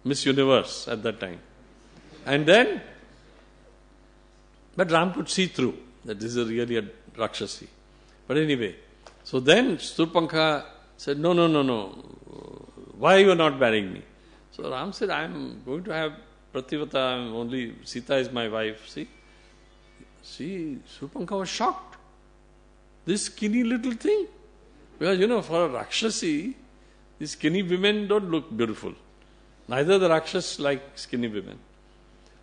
Miss Universe at that time. And then, but Ram could see through that this is really a Rakshasi. But anyway, so then Surpankha said, No, no, no, no. Why you are not marrying me? So Ram said, I am going to have Prativata, I am only, Sita is my wife. See, see, Supanka was shocked. This skinny little thing. Because you know, for a Rakshasi, these skinny women don't look beautiful. Neither the Rakshas like skinny women.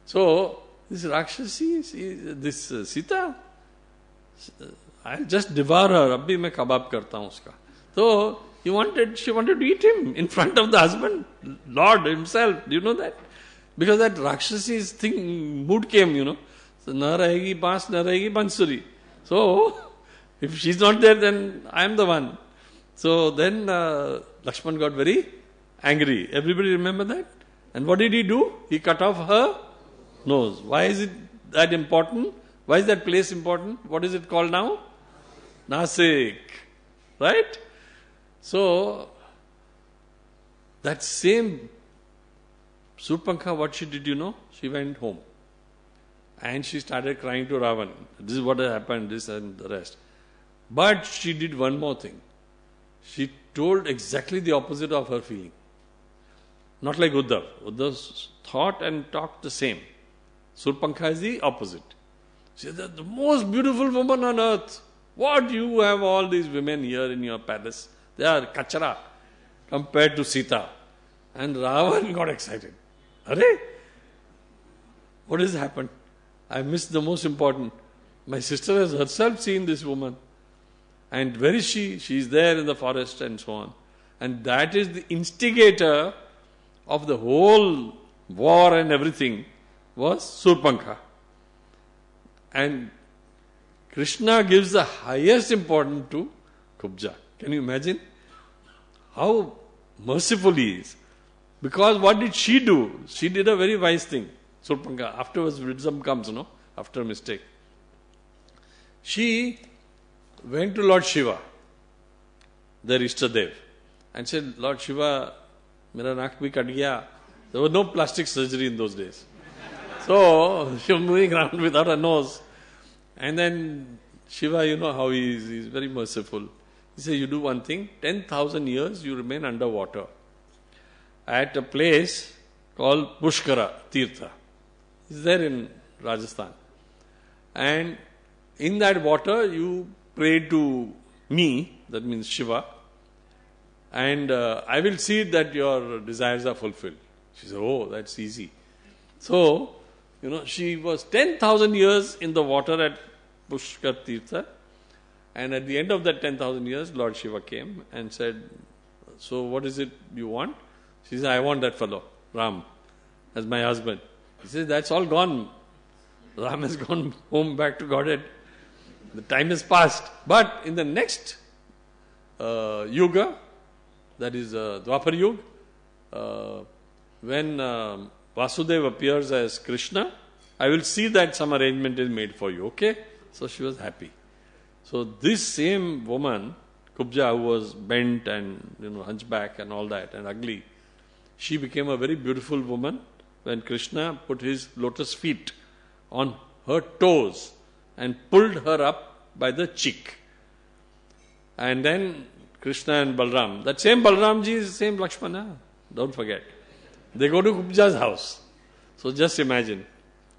So, this Rakshasi, see, this uh, Sita, uh, I'll just devour her, abhi main kabab karta uska. So, he wanted, she wanted to eat him in front of the husband, Lord himself. Do you know that? Because that Rakshasi's thing, mood came, you know. So, na rahegi baas, na rahegi bansuri. So, if she's not there, then I'm the one. So then uh, Lakshman got very angry. Everybody remember that? And what did he do? He cut off her nose. Why is it that important? Why is that place important? What is it called now? Nasik. Right? So, that same Surpanka, what she did, you know? She went home. And she started crying to Ravan. This is what happened, this and the rest. But she did one more thing. She told exactly the opposite of her feeling. Not like Uddhav. Uddhav thought and talked the same. Surpanka is the opposite. She said, the most beautiful woman on earth. What you have all these women here in your palace? They are kachara compared to Sita. And Ravan got excited. Hare! What has happened? I missed the most important. My sister has herself seen this woman. And where is she? She is there in the forest and so on. And that is the instigator of the whole war and everything was Surpanka. And Krishna gives the highest importance to Kubja. Can you imagine? How merciful he is. Because what did she do? She did a very wise thing. Surpanga. Afterwards, wisdom comes, no? After mistake. She went to Lord Shiva, their Ishtadev, and said, Lord Shiva, mera naak bhi cut gaya. There was no plastic surgery in those days. So, she was moving around without a nose. And then Shiva, you know how he is, he's very merciful. He says, You do one thing, 10,000 years you remain underwater at a place called Pushkara Tirtha. It's there in Rajasthan. And in that water, you pray to me, that means Shiva, and uh, I will see that your desires are fulfilled. She said, Oh, that's easy. So, you know, she was 10,000 years in the water at Pushkar Tirtha and at the end of that 10,000 years, Lord Shiva came and said, So what is it you want? She said, I want that fellow, Ram, as my husband. He says, That's all gone. Ram has gone home back to Godhead. The time is past. But in the next uh, yuga, that is uh, Dwapar Yuga, uh, when uh, um, Vasudeva appears as Krishna, I will see that some arrangement is made for you, okay? So she was happy. So this same woman, Kubja, who was bent and you know hunchback and all that and ugly, she became a very beautiful woman when Krishna put his lotus feet on her toes and pulled her up by the cheek. And then Krishna and Balram, that same Balramji is the same Lakshmana, don't forget. They go to Kubja's house. So just imagine.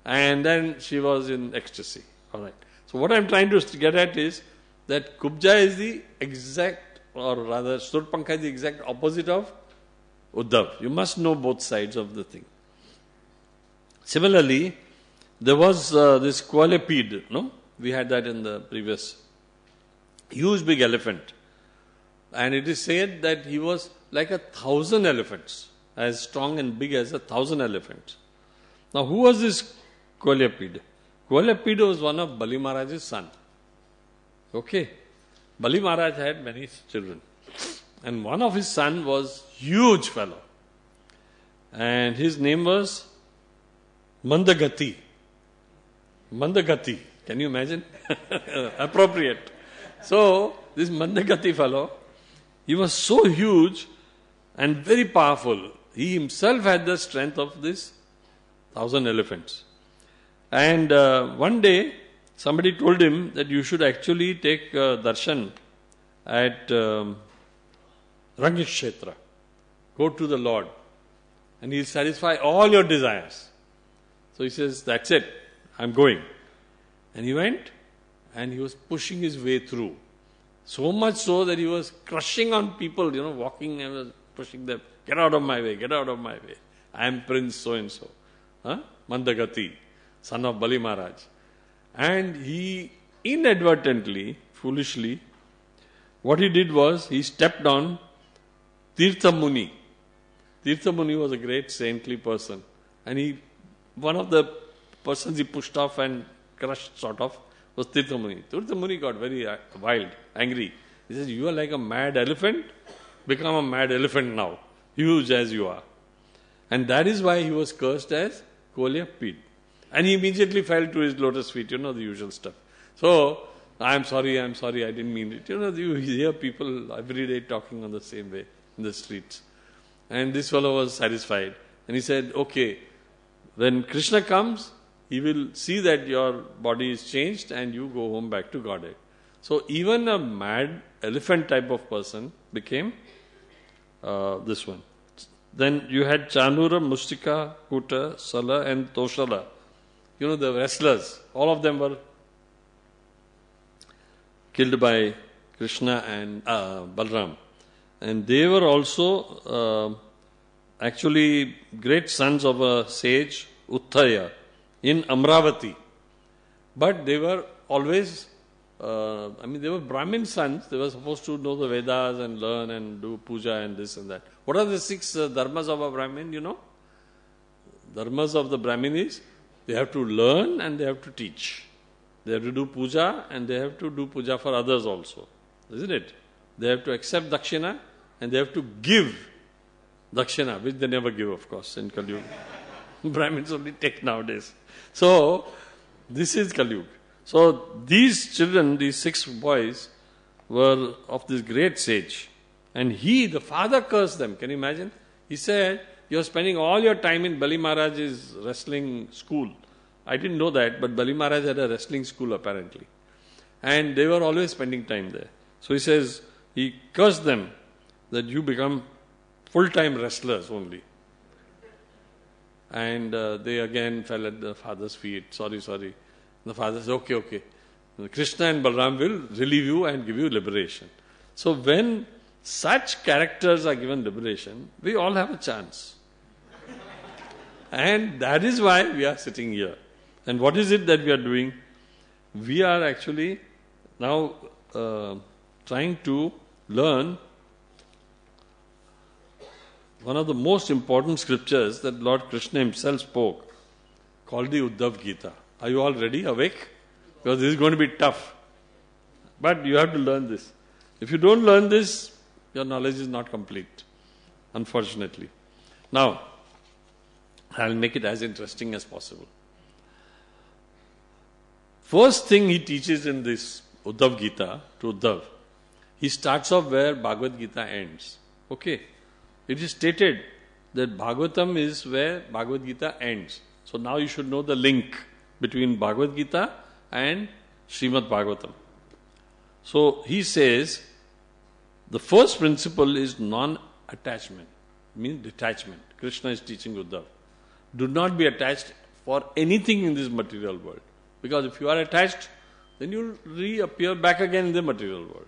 And then she was in ecstasy. All right. So what I'm trying to get at is that Kubja is the exact, or rather Surpanka is the exact opposite of Uddhav. You must know both sides of the thing. Similarly, there was uh, this qualipede, no? We had that in the previous. Huge big elephant. And it is said that he was like a thousand elephants, as strong and big as a thousand elephants. Now, who was this qualipede? Golapida was one of Bali Maharaj's son. Okay? Bali Maharaj had many children. And one of his son was huge fellow. And his name was Mandagati. Mandagati. Can you imagine? Appropriate. So, this Mandagati fellow, he was so huge and very powerful. He himself had the strength of this thousand elephants. And uh, one day, somebody told him that you should actually take uh, darshan at um, Rangishetra. Go to the Lord, and He'll satisfy all your desires. So he says, That's it, I'm going. And he went, and he was pushing his way through. So much so that he was crushing on people, you know, walking and was pushing them, Get out of my way, get out of my way. I am Prince so and so. Huh? Mandagati son of Bali Maharaj. And he inadvertently, foolishly, what he did was he stepped on Tirthamuni. Tirthamuni was a great saintly person. And he, one of the persons he pushed off and crushed sort of was Tirthamuni. Tirthamuni got very uh, wild, angry. He says, You are like a mad elephant. Become a mad elephant now, huge as you are. And that is why he was cursed as Kolyapid. And he immediately fell to his lotus feet, you know, the usual stuff. So, I'm sorry, I'm sorry, I didn't mean it. You know, you hear people every day talking on the same way in the streets. And this fellow was satisfied. And he said, okay, when Krishna comes, he will see that your body is changed and you go home back to Godhead. So even a mad elephant type of person became uh, this one. Then you had Chanura, Mustika, Kuta, Sala and Toshala you know, the wrestlers, all of them were killed by Krishna and uh, Balram. And they were also uh, actually great sons of a sage, Uttaya, in Amravati. But they were always, uh, I mean, they were Brahmin sons. They were supposed to know the Vedas and learn and do puja and this and that. What are the six uh, dharmas of a Brahmin, you know? Dharmas of the Brahmin is they have to learn and they have to teach. They have to do puja and they have to do puja for others also. Isn't it? They have to accept dakshina and they have to give dakshina, which they never give, of course, in Kali Brahmins only take nowadays. So, this is Kali So, these children, these six boys, were of this great sage. And he, the father, cursed them. Can you imagine? He said, you're spending all your time in Bali Maharaj's wrestling school. I didn't know that, but Bali Maharaj had a wrestling school apparently. And they were always spending time there. So he says, he cursed them that you become full time wrestlers only. And uh, they again fell at the father's feet. Sorry, sorry. The father says, okay, okay. Krishna and Balram will relieve you and give you liberation. So when such characters are given liberation, we all have a chance. And that is why we are sitting here. And what is it that we are doing? We are actually now uh, trying to learn one of the most important scriptures that Lord Krishna himself spoke, called the Uddhav Gita. Are you all ready, awake? Because this is going to be tough. But you have to learn this. If you don't learn this, your knowledge is not complete, unfortunately. Now, I'll make it as interesting as possible. First thing he teaches in this Uddhav Gita to Uddhav, he starts off where Bhagavad Gita ends. Okay. It is stated that Bhagavatam is where Bhagavad Gita ends. So now you should know the link between Bhagavad Gita and Srimad Bhagavatam. So he says the first principle is non attachment, means detachment. Krishna is teaching Uddhav do not be attached for anything in this material world. Because if you are attached, then you will reappear back again in the material world.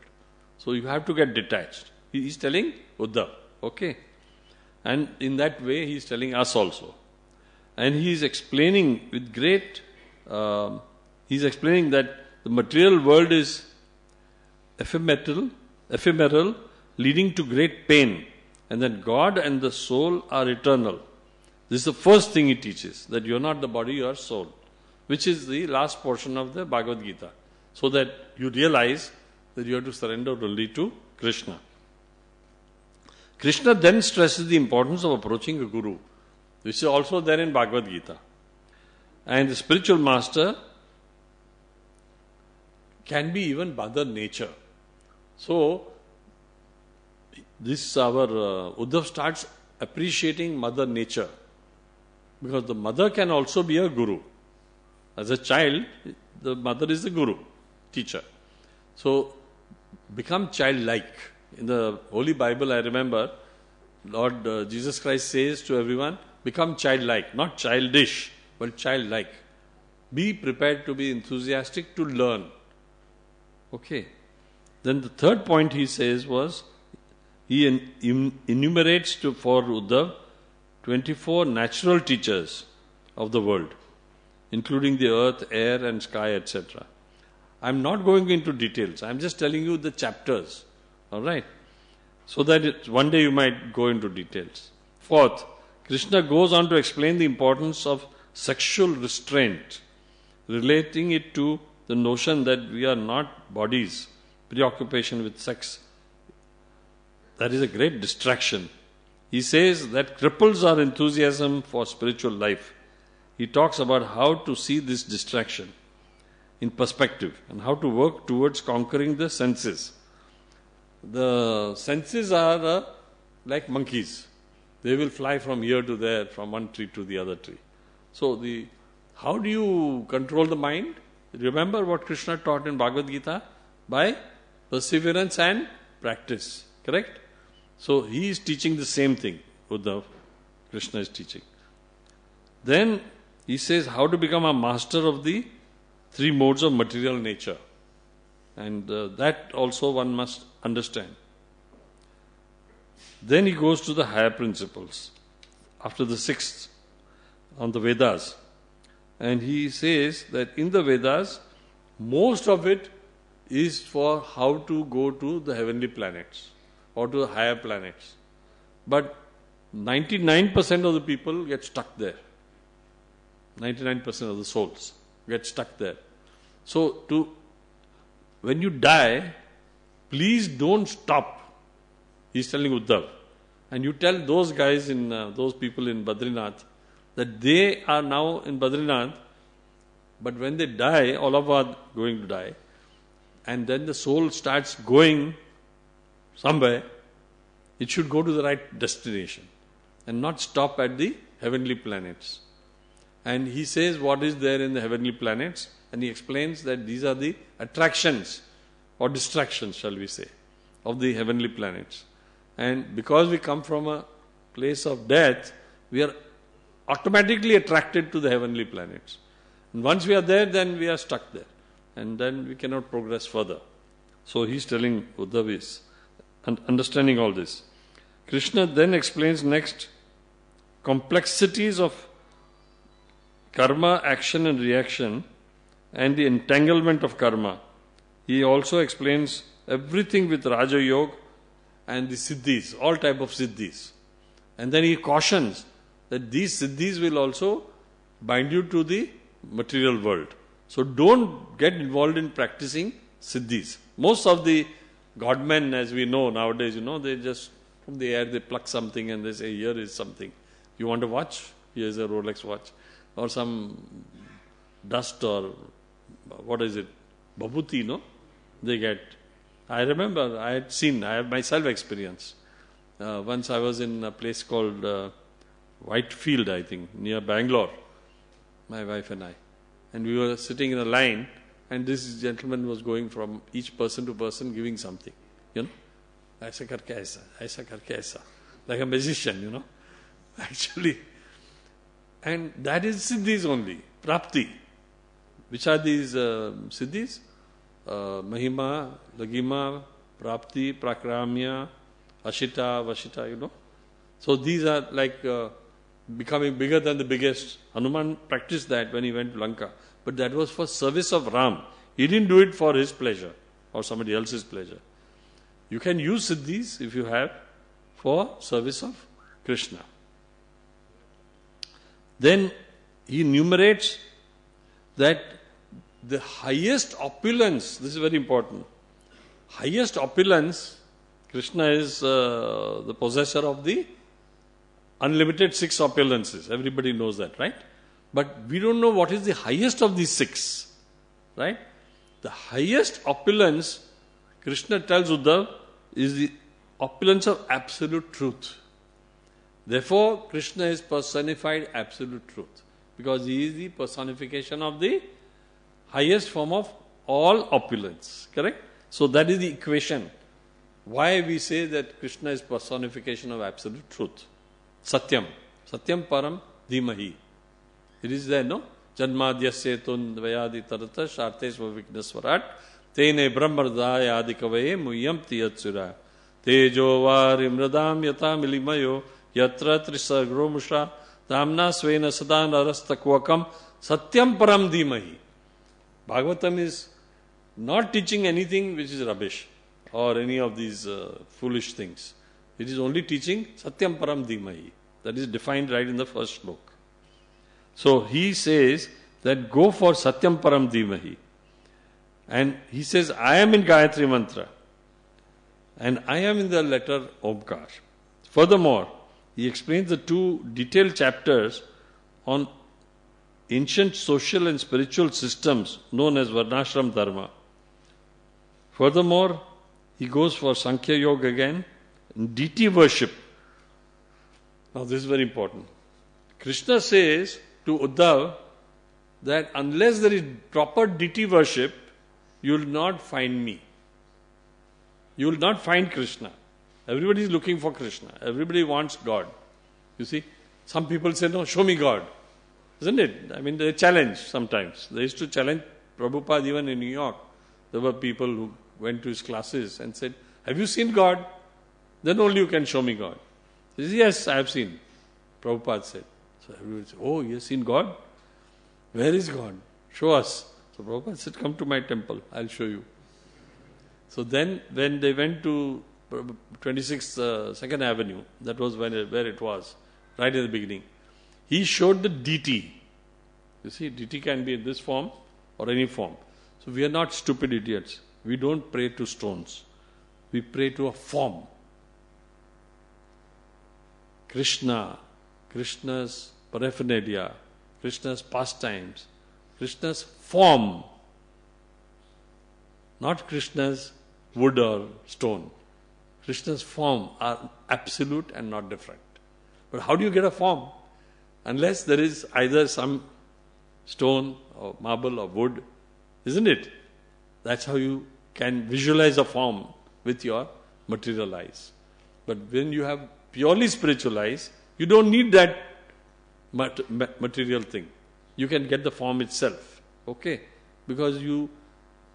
So you have to get detached. He is telling Uddhav. Okay? And in that way, he is telling us also. And he is explaining with great, uh, he is explaining that the material world is ephemeral, ephemeral, leading to great pain. And that God and the soul are eternal. This is the first thing it teaches that you are not the body, you are soul, which is the last portion of the Bhagavad Gita. So that you realize that you have to surrender only to Krishna. Krishna then stresses the importance of approaching a guru, which is also there in Bhagavad Gita. And the spiritual master can be even Mother Nature. So, this our uh, Uddhav starts appreciating Mother Nature because the mother can also be a guru. As a child, the mother is the guru, teacher. So become childlike. In the Holy Bible, I remember Lord uh, Jesus Christ says to everyone, become childlike, not childish, but childlike. Be prepared to be enthusiastic to learn. Okay. Then the third point he says was, he enumerates to, for Uddhav 24 natural teachers of the world, including the earth, air, and sky, etc. I'm not going into details, I'm just telling you the chapters, alright? So that one day you might go into details. Fourth, Krishna goes on to explain the importance of sexual restraint, relating it to the notion that we are not bodies, preoccupation with sex. That is a great distraction. He says that cripples our enthusiasm for spiritual life. He talks about how to see this distraction in perspective and how to work towards conquering the senses. The senses are uh, like monkeys, they will fly from here to there, from one tree to the other tree. So, the how do you control the mind? Remember what Krishna taught in Bhagavad Gita? By perseverance and practice. Correct? So he is teaching the same thing, Uddhav. Krishna is teaching. Then he says how to become a master of the three modes of material nature. And uh, that also one must understand. Then he goes to the higher principles after the sixth on the Vedas. And he says that in the Vedas, most of it is for how to go to the heavenly planets or to the higher planets. But 99% of the people get stuck there. 99% of the souls get stuck there. So to when you die, please don't stop. He's telling Uddhav. And you tell those guys in uh, those people in Badrinath that they are now in Badrinath, but when they die, all of us are going to die, and then the soul starts going somewhere, it should go to the right destination and not stop at the heavenly planets. And he says what is there in the heavenly planets, and he explains that these are the attractions or distractions, shall we say, of the heavenly planets. And because we come from a place of death, we are automatically attracted to the heavenly planets. And once we are there, then we are stuck there. And then we cannot progress further. So he's telling Uddhavis and understanding all this. Krishna then explains next complexities of karma, action, and reaction, and the entanglement of karma. He also explains everything with Raja Yoga and the siddhis, all type of siddhis. And then he cautions that these siddhis will also bind you to the material world. So don't get involved in practicing siddhis. Most of the Godmen, as we know nowadays, you know, they just from the air they pluck something and they say, Here is something. You want to watch? Here's a Rolex watch. Or some dust or what is it? Babuti, no? They get. I remember I had seen, I have myself experienced. Uh, once I was in a place called uh, Whitefield, I think, near Bangalore, my wife and I. And we were sitting in a line and this gentleman was going from each person to person giving something, you know. Aisa karke aisa, aisa karke aisa. Like a magician, you know. Actually. And that is siddhis only, prapti. Which are these uh, siddhis? Uh, mahima, lagima, prapti, prakramya, ashita, vashita, you know. So these are like uh, becoming bigger than the biggest. Hanuman practiced that when he went to Lanka but that was for service of Ram. He didn't do it for his pleasure or somebody else's pleasure. You can use siddhis if you have for service of Krishna. Then he enumerates that the highest opulence, this is very important, highest opulence, Krishna is uh, the possessor of the unlimited six opulences. Everybody knows that, right? But we don't know what is the highest of these six. Right? The highest opulence, Krishna tells Uddhav, is the opulence of absolute truth. Therefore, Krishna is personified absolute truth because he is the personification of the highest form of all opulence. Correct? So, that is the equation. Why we say that Krishna is personification of absolute truth. Satyam. Satyam Param Dhimahi. It is there, no? Janmadhyasetun Vayadi Tarata Shartesva Vignasvarat Tene Brahmardaya Adikavaye Muyam Tiyatsura Tejo Varimradam yata milimayo Yatra Trisagromusha Damna Svena Sadan Arastakwakam Satyam Param Dhimahi Bhagavatam is not teaching anything which is rubbish or any of these uh, foolish things. It is only teaching Satyam Param Dhimahi. That is defined right in the first book. So he says that go for Satyam Param Dhimahi. And he says, I am in Gayatri Mantra. And I am in the letter Omkar. Furthermore, he explains the two detailed chapters on ancient social and spiritual systems known as Varnashram Dharma. Furthermore, he goes for Sankhya Yoga again, deity worship. Now, this is very important. Krishna says to Uddhav that unless there is proper deity worship, you will not find me. You will not find Krishna. Everybody is looking for Krishna. Everybody wants God. You see, some people say, No, show me God. Isn't it? I mean, they challenge sometimes. They used to challenge Prabhupada even in New York. There were people who went to his classes and said, Have you seen God? Then only you can show me God. He says, Yes, I have seen. Prabhupada said. So everyone said, Oh, you have seen God? Where is God? Show us. So Prabhupada said, Come to my temple, I'll show you. So then, when they went to 26th, uh, 2nd Avenue, that was when where it was, right in the beginning, he showed the DT. You see, DT can be in this form or any form. So we are not stupid idiots. We don't pray to stones, we pray to a form. Krishna, Krishna's paraphernalia, Krishna's pastimes, Krishna's form, not Krishna's wood or stone. Krishna's form are absolute and not different. But how do you get a form? Unless there is either some stone or marble or wood, isn't it? That's how you can visualize a form with your material eyes. But when you have purely spiritual eyes, you don't need that material thing. You can get the form itself. Okay? Because you,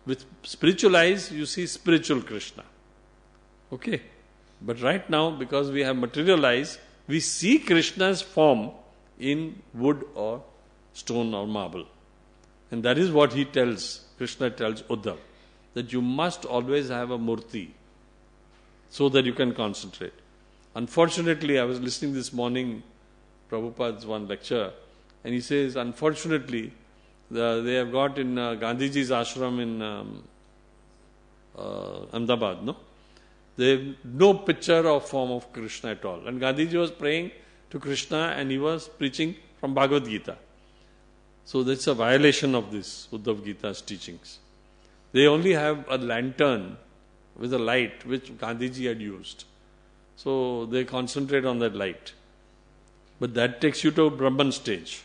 with spiritual eyes, you see spiritual Krishna. Okay? But right now, because we have material eyes, we see Krishna's form in wood or stone or marble. And that is what he tells, Krishna tells Uddhav, that you must always have a murti so that you can concentrate. Unfortunately, I was listening this morning Prabhupada's one lecture, and he says, unfortunately, the, they have got in uh, Gandhiji's ashram in um, uh, Ahmedabad, no? They have no picture or form of Krishna at all. And Gandhiji was praying to Krishna and he was preaching from Bhagavad Gita. So that's a violation of this Uddhav Gita's teachings. They only have a lantern with a light which Gandhiji had used. So they concentrate on that light. But that takes you to Brahman stage.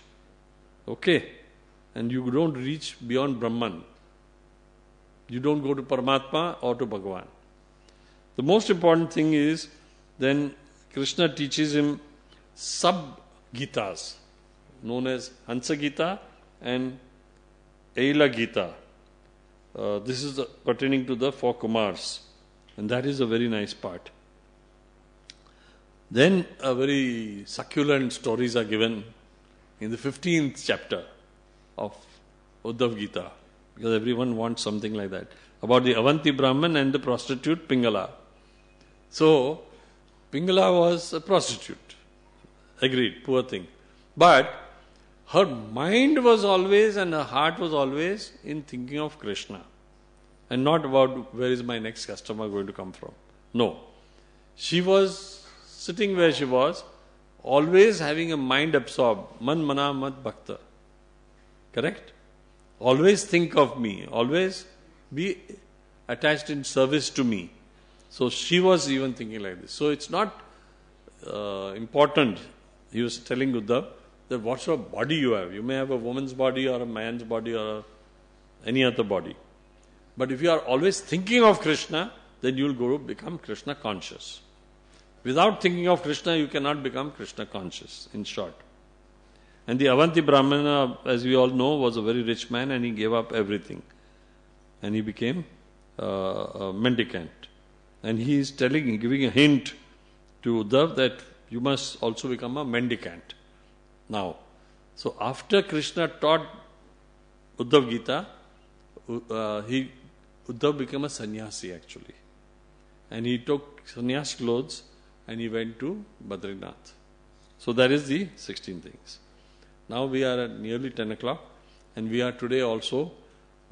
Okay? And you don't reach beyond Brahman. You don't go to Paramatma or to Bhagavan. The most important thing is then Krishna teaches him sub Gitas, known as Hansa Gita and Aila Gita. Uh, this is the, pertaining to the four Kumars, and that is a very nice part. Then a very succulent stories are given in the 15th chapter of Uddhav Gita, because everyone wants something like that, about the Avanti Brahman and the prostitute Pingala. So, Pingala was a prostitute. Agreed, poor thing. But her mind was always and her heart was always in thinking of Krishna and not about where is my next customer going to come from. No. She was sitting where she was, always having a mind absorbed. Man mana mat bhakta. Correct? Always think of me. Always be attached in service to me. So she was even thinking like this. So it's not uh, important. He was telling Uddhav that what sort of body you have. You may have a woman's body or a man's body or any other body. But if you are always thinking of Krishna, then you will go become Krishna conscious. Without thinking of Krishna, you cannot become Krishna conscious, in short. And the Avanti Brahmana, as we all know, was a very rich man and he gave up everything. And he became uh, a mendicant. And he is telling, giving a hint to Uddhav that you must also become a mendicant now. So after Krishna taught Uddhav Gita, uh, he Uddhav became a sannyasi actually. And he took sannyas clothes and he went to Badrinath. So that is the 16 things. Now we are at nearly 10 o'clock and we are today also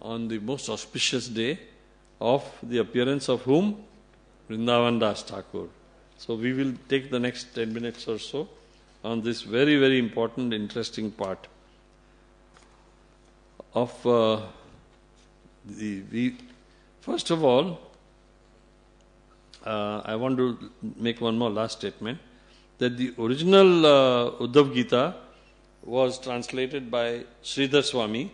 on the most auspicious day of the appearance of whom? Vrindavan Das Thakur. So we will take the next 10 minutes or so on this very, very important, interesting part of uh, the, the. First of all, uh, I want to make one more last statement that the original uh, Uddhav Gita was translated by Sridhar Swami.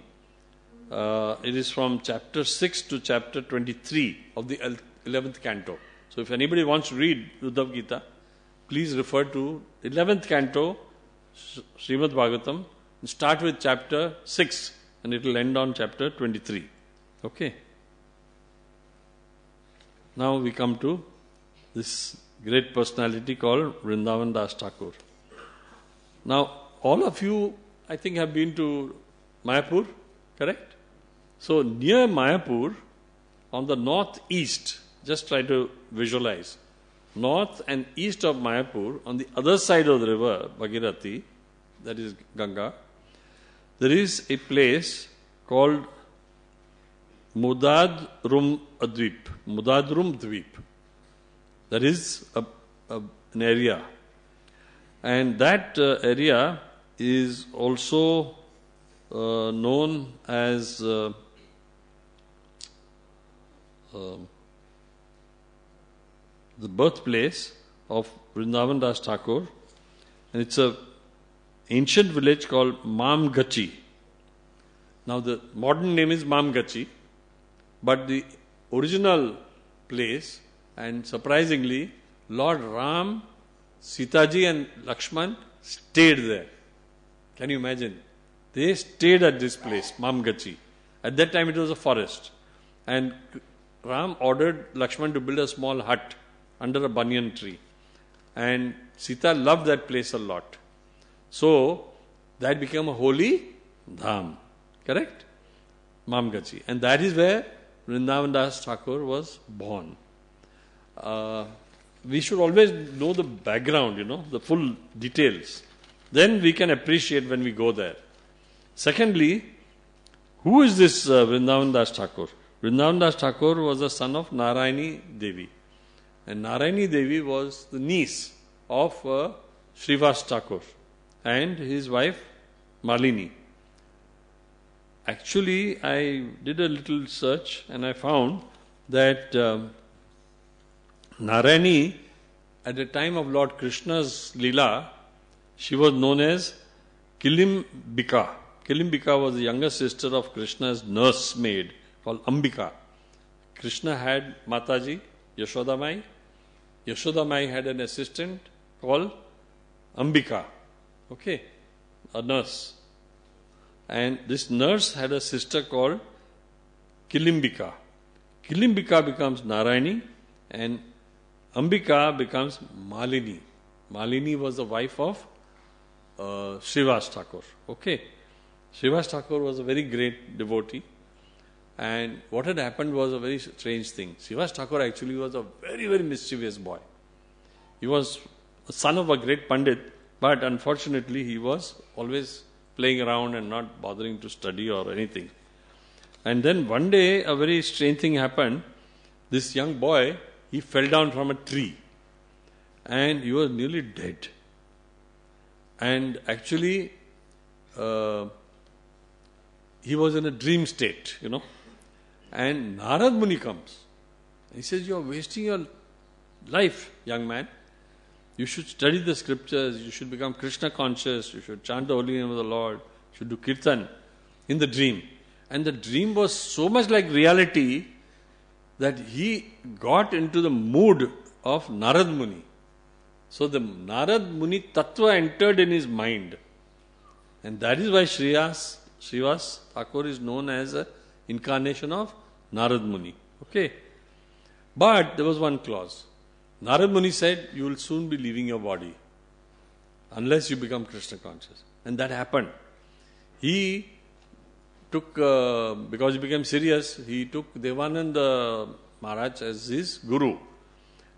Uh, it is from chapter 6 to chapter 23 of the 11th canto. So, if anybody wants to read Uddhav Gita, please refer to 11th canto, Srimad Bhagavatam. Start with chapter 6 and it will end on chapter 23. Okay. Now we come to this great personality called Vrindavan Das Thakur. Now, all of you, I think, have been to Mayapur, correct? So, near Mayapur, on the northeast, just try to visualize. North and east of Mayapur, on the other side of the river, Bhagirathi, that is Ganga, there is a place called Mudadrum Advip. Mudadrum Dvip. That is a, a, an area. And that uh, area is also uh, known as uh, um, the birthplace of Vrindavan Das Thakur. And it's a ancient village called Mamgachi. Now the modern name is Mamgachi, but the original place and surprisingly, Lord Ram, Sitaji, and Lakshman stayed there. Can you imagine? They stayed at this place, Mamgachi. At that time, it was a forest. And Ram ordered Lakshman to build a small hut under a banyan tree. And Sita loved that place a lot. So, that became a holy dham. Correct? Mamgachi. And that is where Vrindavan Das Thakur was born uh, we should always know the background, you know, the full details. Then we can appreciate when we go there. Secondly, who is this uh, Vrindavan Das Thakur? Vrindavan Das Thakur was the son of Narayani Devi. And Narayani Devi was the niece of uh, Srivas Thakur and his wife Malini. Actually, I did a little search and I found that um, Narayani, at the time of Lord Krishna's Leela, she was known as Kilimbika. Kilimbika was the younger sister of Krishna's nursemaid called Ambika. Krishna had Mataji, Yashodamai. Yashodamai had an assistant called Ambika, okay, a nurse. And this nurse had a sister called Kilimbika. Kilimbika becomes Narayani and Ambika becomes Malini. Malini was the wife of uh, Srivas Thakur. Okay. Srivas Thakur was a very great devotee. And what had happened was a very strange thing. Srivas Thakur actually was a very, very mischievous boy. He was a son of a great Pandit, but unfortunately he was always playing around and not bothering to study or anything. And then one day a very strange thing happened. This young boy he fell down from a tree and he was nearly dead. And actually, uh, he was in a dream state, you know. And Narad Muni comes. He says, You are wasting your life, young man. You should study the scriptures, you should become Krishna conscious, you should chant the holy name of the Lord, you should do kirtan in the dream. And the dream was so much like reality that he got into the mood of Narad Muni. So the Narad Muni Tattva entered in his mind. And that is why Shriyas, Shrivas Thakur is known as an incarnation of Narad Muni. Okay. But there was one clause. Narad Muni said, You will soon be leaving your body unless you become Krishna conscious. And that happened. He took, uh, because he became serious, he took Devanand uh, Maharaj as his guru.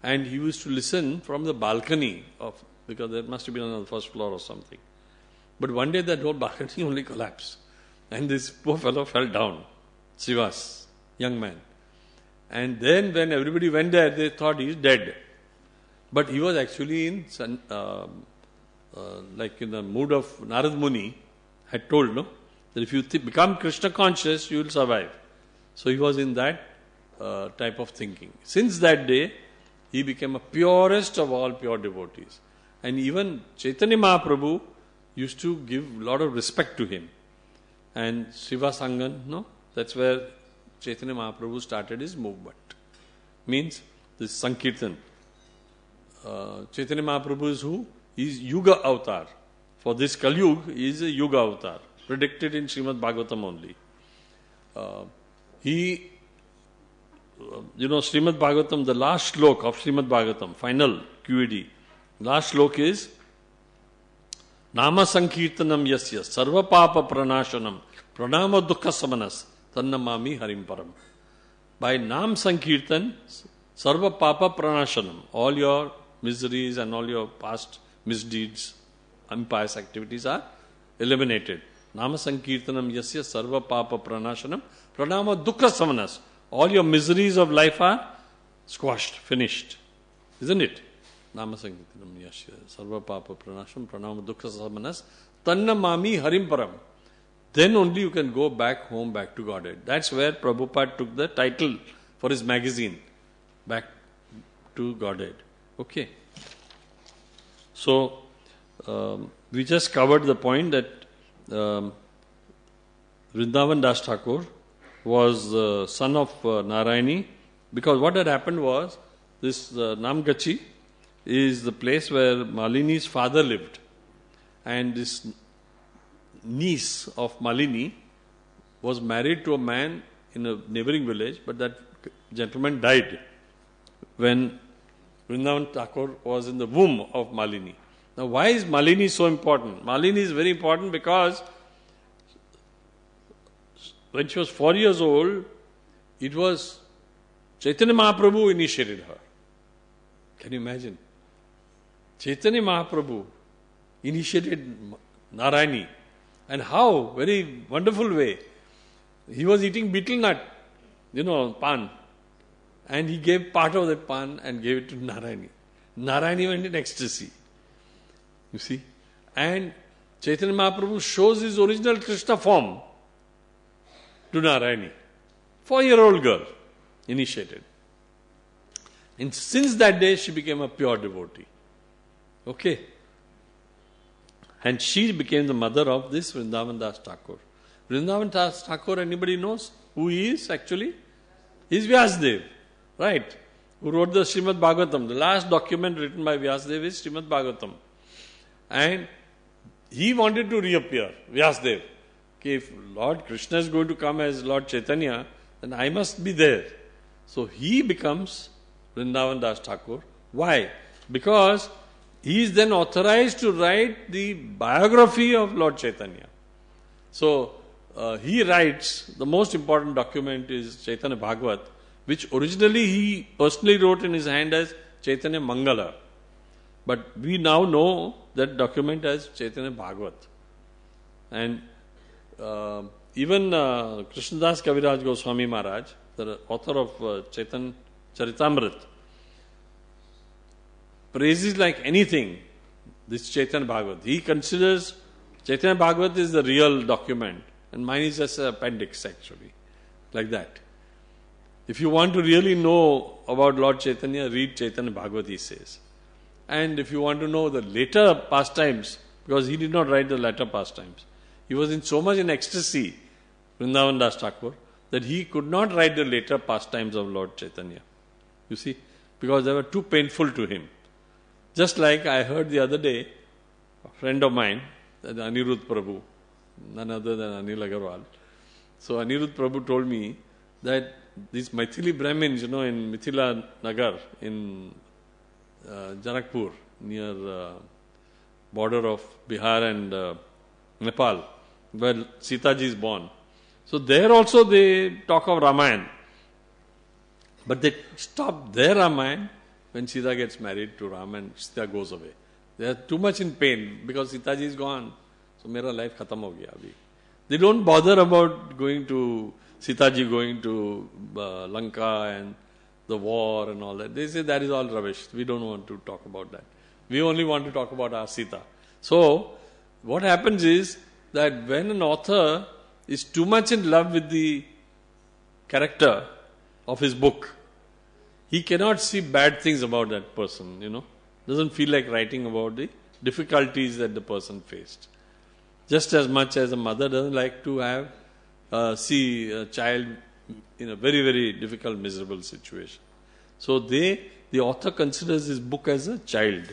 And he used to listen from the balcony of, because there must have been on the first floor or something. But one day that whole balcony only collapsed. And this poor fellow fell down, Sivas, young man. And then when everybody went there, they thought he is dead. But he was actually in, uh, uh, like in the mood of Narad Muni, had told, no? that if you th- become Krishna conscious, you will survive. So he was in that uh, type of thinking. Since that day, he became a purest of all pure devotees. And even Chaitanya Mahaprabhu used to give a lot of respect to him. And Shiva Sangan, no? That's where Chaitanya Mahaprabhu started his movement. Means this Sankirtan. Uh, Chaitanya Mahaprabhu is who? He is Yuga Avatar. For this Kali Yuga, he is a Yuga Avatar predicted in Srimad Bhagavatam only. Uh, he, uh, you know, Srimad Bhagavatam, the last slok of Srimad Bhagavatam, final QED, last slok is Nama Sankirtanam Yasya Sarva Papa Pranashanam Pranama Dukha Samanas Tannamami Harimparam. Param. By Nam Sankirtan, Sarva Papa Pranashanam, all your miseries and all your past misdeeds, impious activities are eliminated. Nama Sankirtanam Yasya Sarva Papa Pranashanam Pranama Dukkha Samanas. All your miseries of life are squashed, finished. Isn't it? Nama Sankirtanam Yasya Sarva Papa Pranashanam Pranama Dukkha Samanas Tanna Harim Param. Then only you can go back home, back to Godhead. That's where Prabhupada took the title for his magazine, Back to Godhead. Okay. So, um, we just covered the point that um, Vrindavan Das Thakur was uh, son of uh, Narayani because what had happened was this uh, Namgachi is the place where Malini's father lived, and this niece of Malini was married to a man in a neighboring village, but that gentleman died when Vrindavan Thakur was in the womb of Malini. Now, why is Malini so important? Malini is very important because when she was four years old, it was Chaitanya Mahaprabhu initiated her. Can you imagine? Chaitanya Mahaprabhu initiated Narayani. And how? Very wonderful way. He was eating betel nut, you know, pan. And he gave part of the pan and gave it to Narayani. Narayani went in ecstasy. You see? And Chaitanya Mahaprabhu shows his original Krishna form to Narayani. Four year old girl initiated. And since that day, she became a pure devotee. Okay? And she became the mother of this Vrindavan Das Thakur. Vrindavan Das Thakur, anybody knows who he is actually? He's vyasdev right? Who wrote the Srimad Bhagavatam. The last document written by Vyasadeva is Srimad Bhagavatam. And he wanted to reappear, Vyasdev. Okay, if Lord Krishna is going to come as Lord Chaitanya, then I must be there. So he becomes Vrindavan Das Thakur. Why? Because he is then authorized to write the biography of Lord Chaitanya. So uh, he writes, the most important document is Chaitanya Bhagavat, which originally he personally wrote in his hand as Chaitanya Mangala. But we now know that document as Chaitanya Bhagavat. And uh, even uh, Krishnadas Kaviraj Goswami Maharaj, the author of uh, Chaitanya Charitamrit, praises like anything this Chaitanya Bhagavat. He considers Chaitanya Bhagavat is the real document, and mine is just an appendix, actually, like that. If you want to really know about Lord Chaitanya, read Chaitanya Bhagavat, he says. And if you want to know the later pastimes, because he did not write the later pastimes, he was in so much in ecstasy, Vrindavan Das Thakur, that he could not write the later pastimes of Lord Chaitanya. You see, because they were too painful to him. Just like I heard the other day, a friend of mine, Anirudh Prabhu, none other than Anil Agarwal. So Anirudh Prabhu told me that these Maithili Brahmins, you know, in Mithila Nagar in uh, Janakpur near uh, border of Bihar and uh, Nepal, where Sitaji is born. So there also they talk of Ramayana. But they stop their Ramayana when Sita gets married to Ram and Sita goes away. They are too much in pain because Sitaji is gone. So mera life khatam ho gaya abhi. They don't bother about going to Sitaji going to uh, Lanka and the war and all that. They say that is all rubbish. We don't want to talk about that. We only want to talk about our Sita. So, what happens is that when an author is too much in love with the character of his book, he cannot see bad things about that person, you know. Doesn't feel like writing about the difficulties that the person faced. Just as much as a mother doesn't like to have uh, see a child in a very, very difficult, miserable situation. So they, the author considers his book as a child,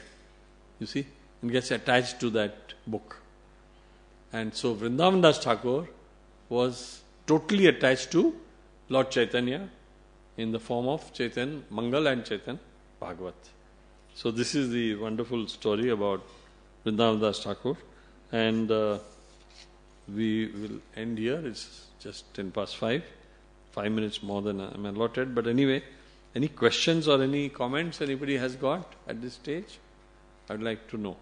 you see, and gets attached to that book. And so Vrindavan Das Thakur was totally attached to Lord Chaitanya in the form of Chaitanya Mangal and Chaitanya Bhagavat. So this is the wonderful story about Vrindavan Das Thakur. And uh, we will end here. It's just 10 past 5 five minutes more than I'm allotted. But anyway, any questions or any comments anybody has got at this stage? I'd like to know.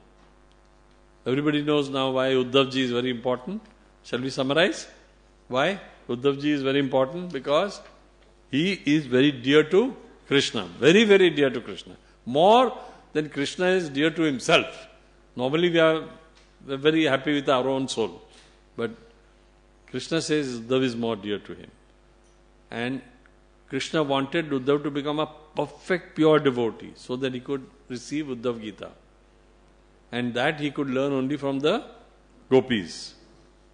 Everybody knows now why Uddhavji is very important. Shall we summarize? Why? Uddhavji is very important because he is very dear to Krishna. Very, very dear to Krishna. More than Krishna is dear to himself. Normally we are very happy with our own soul. But Krishna says Uddhav is more dear to him. And Krishna wanted Uddhav to become a perfect pure devotee so that he could receive Uddhav Gita. And that he could learn only from the gopis.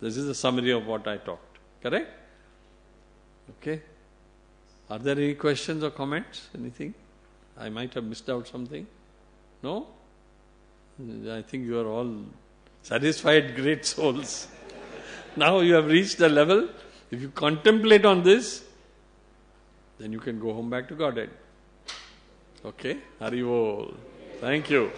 This is the summary of what I talked. Correct? Okay. Are there any questions or comments? Anything? I might have missed out something. No? I think you are all satisfied, great souls. now you have reached a level. If you contemplate on this, then you can go home back to Godhead. Okay? Harivol. Thank you.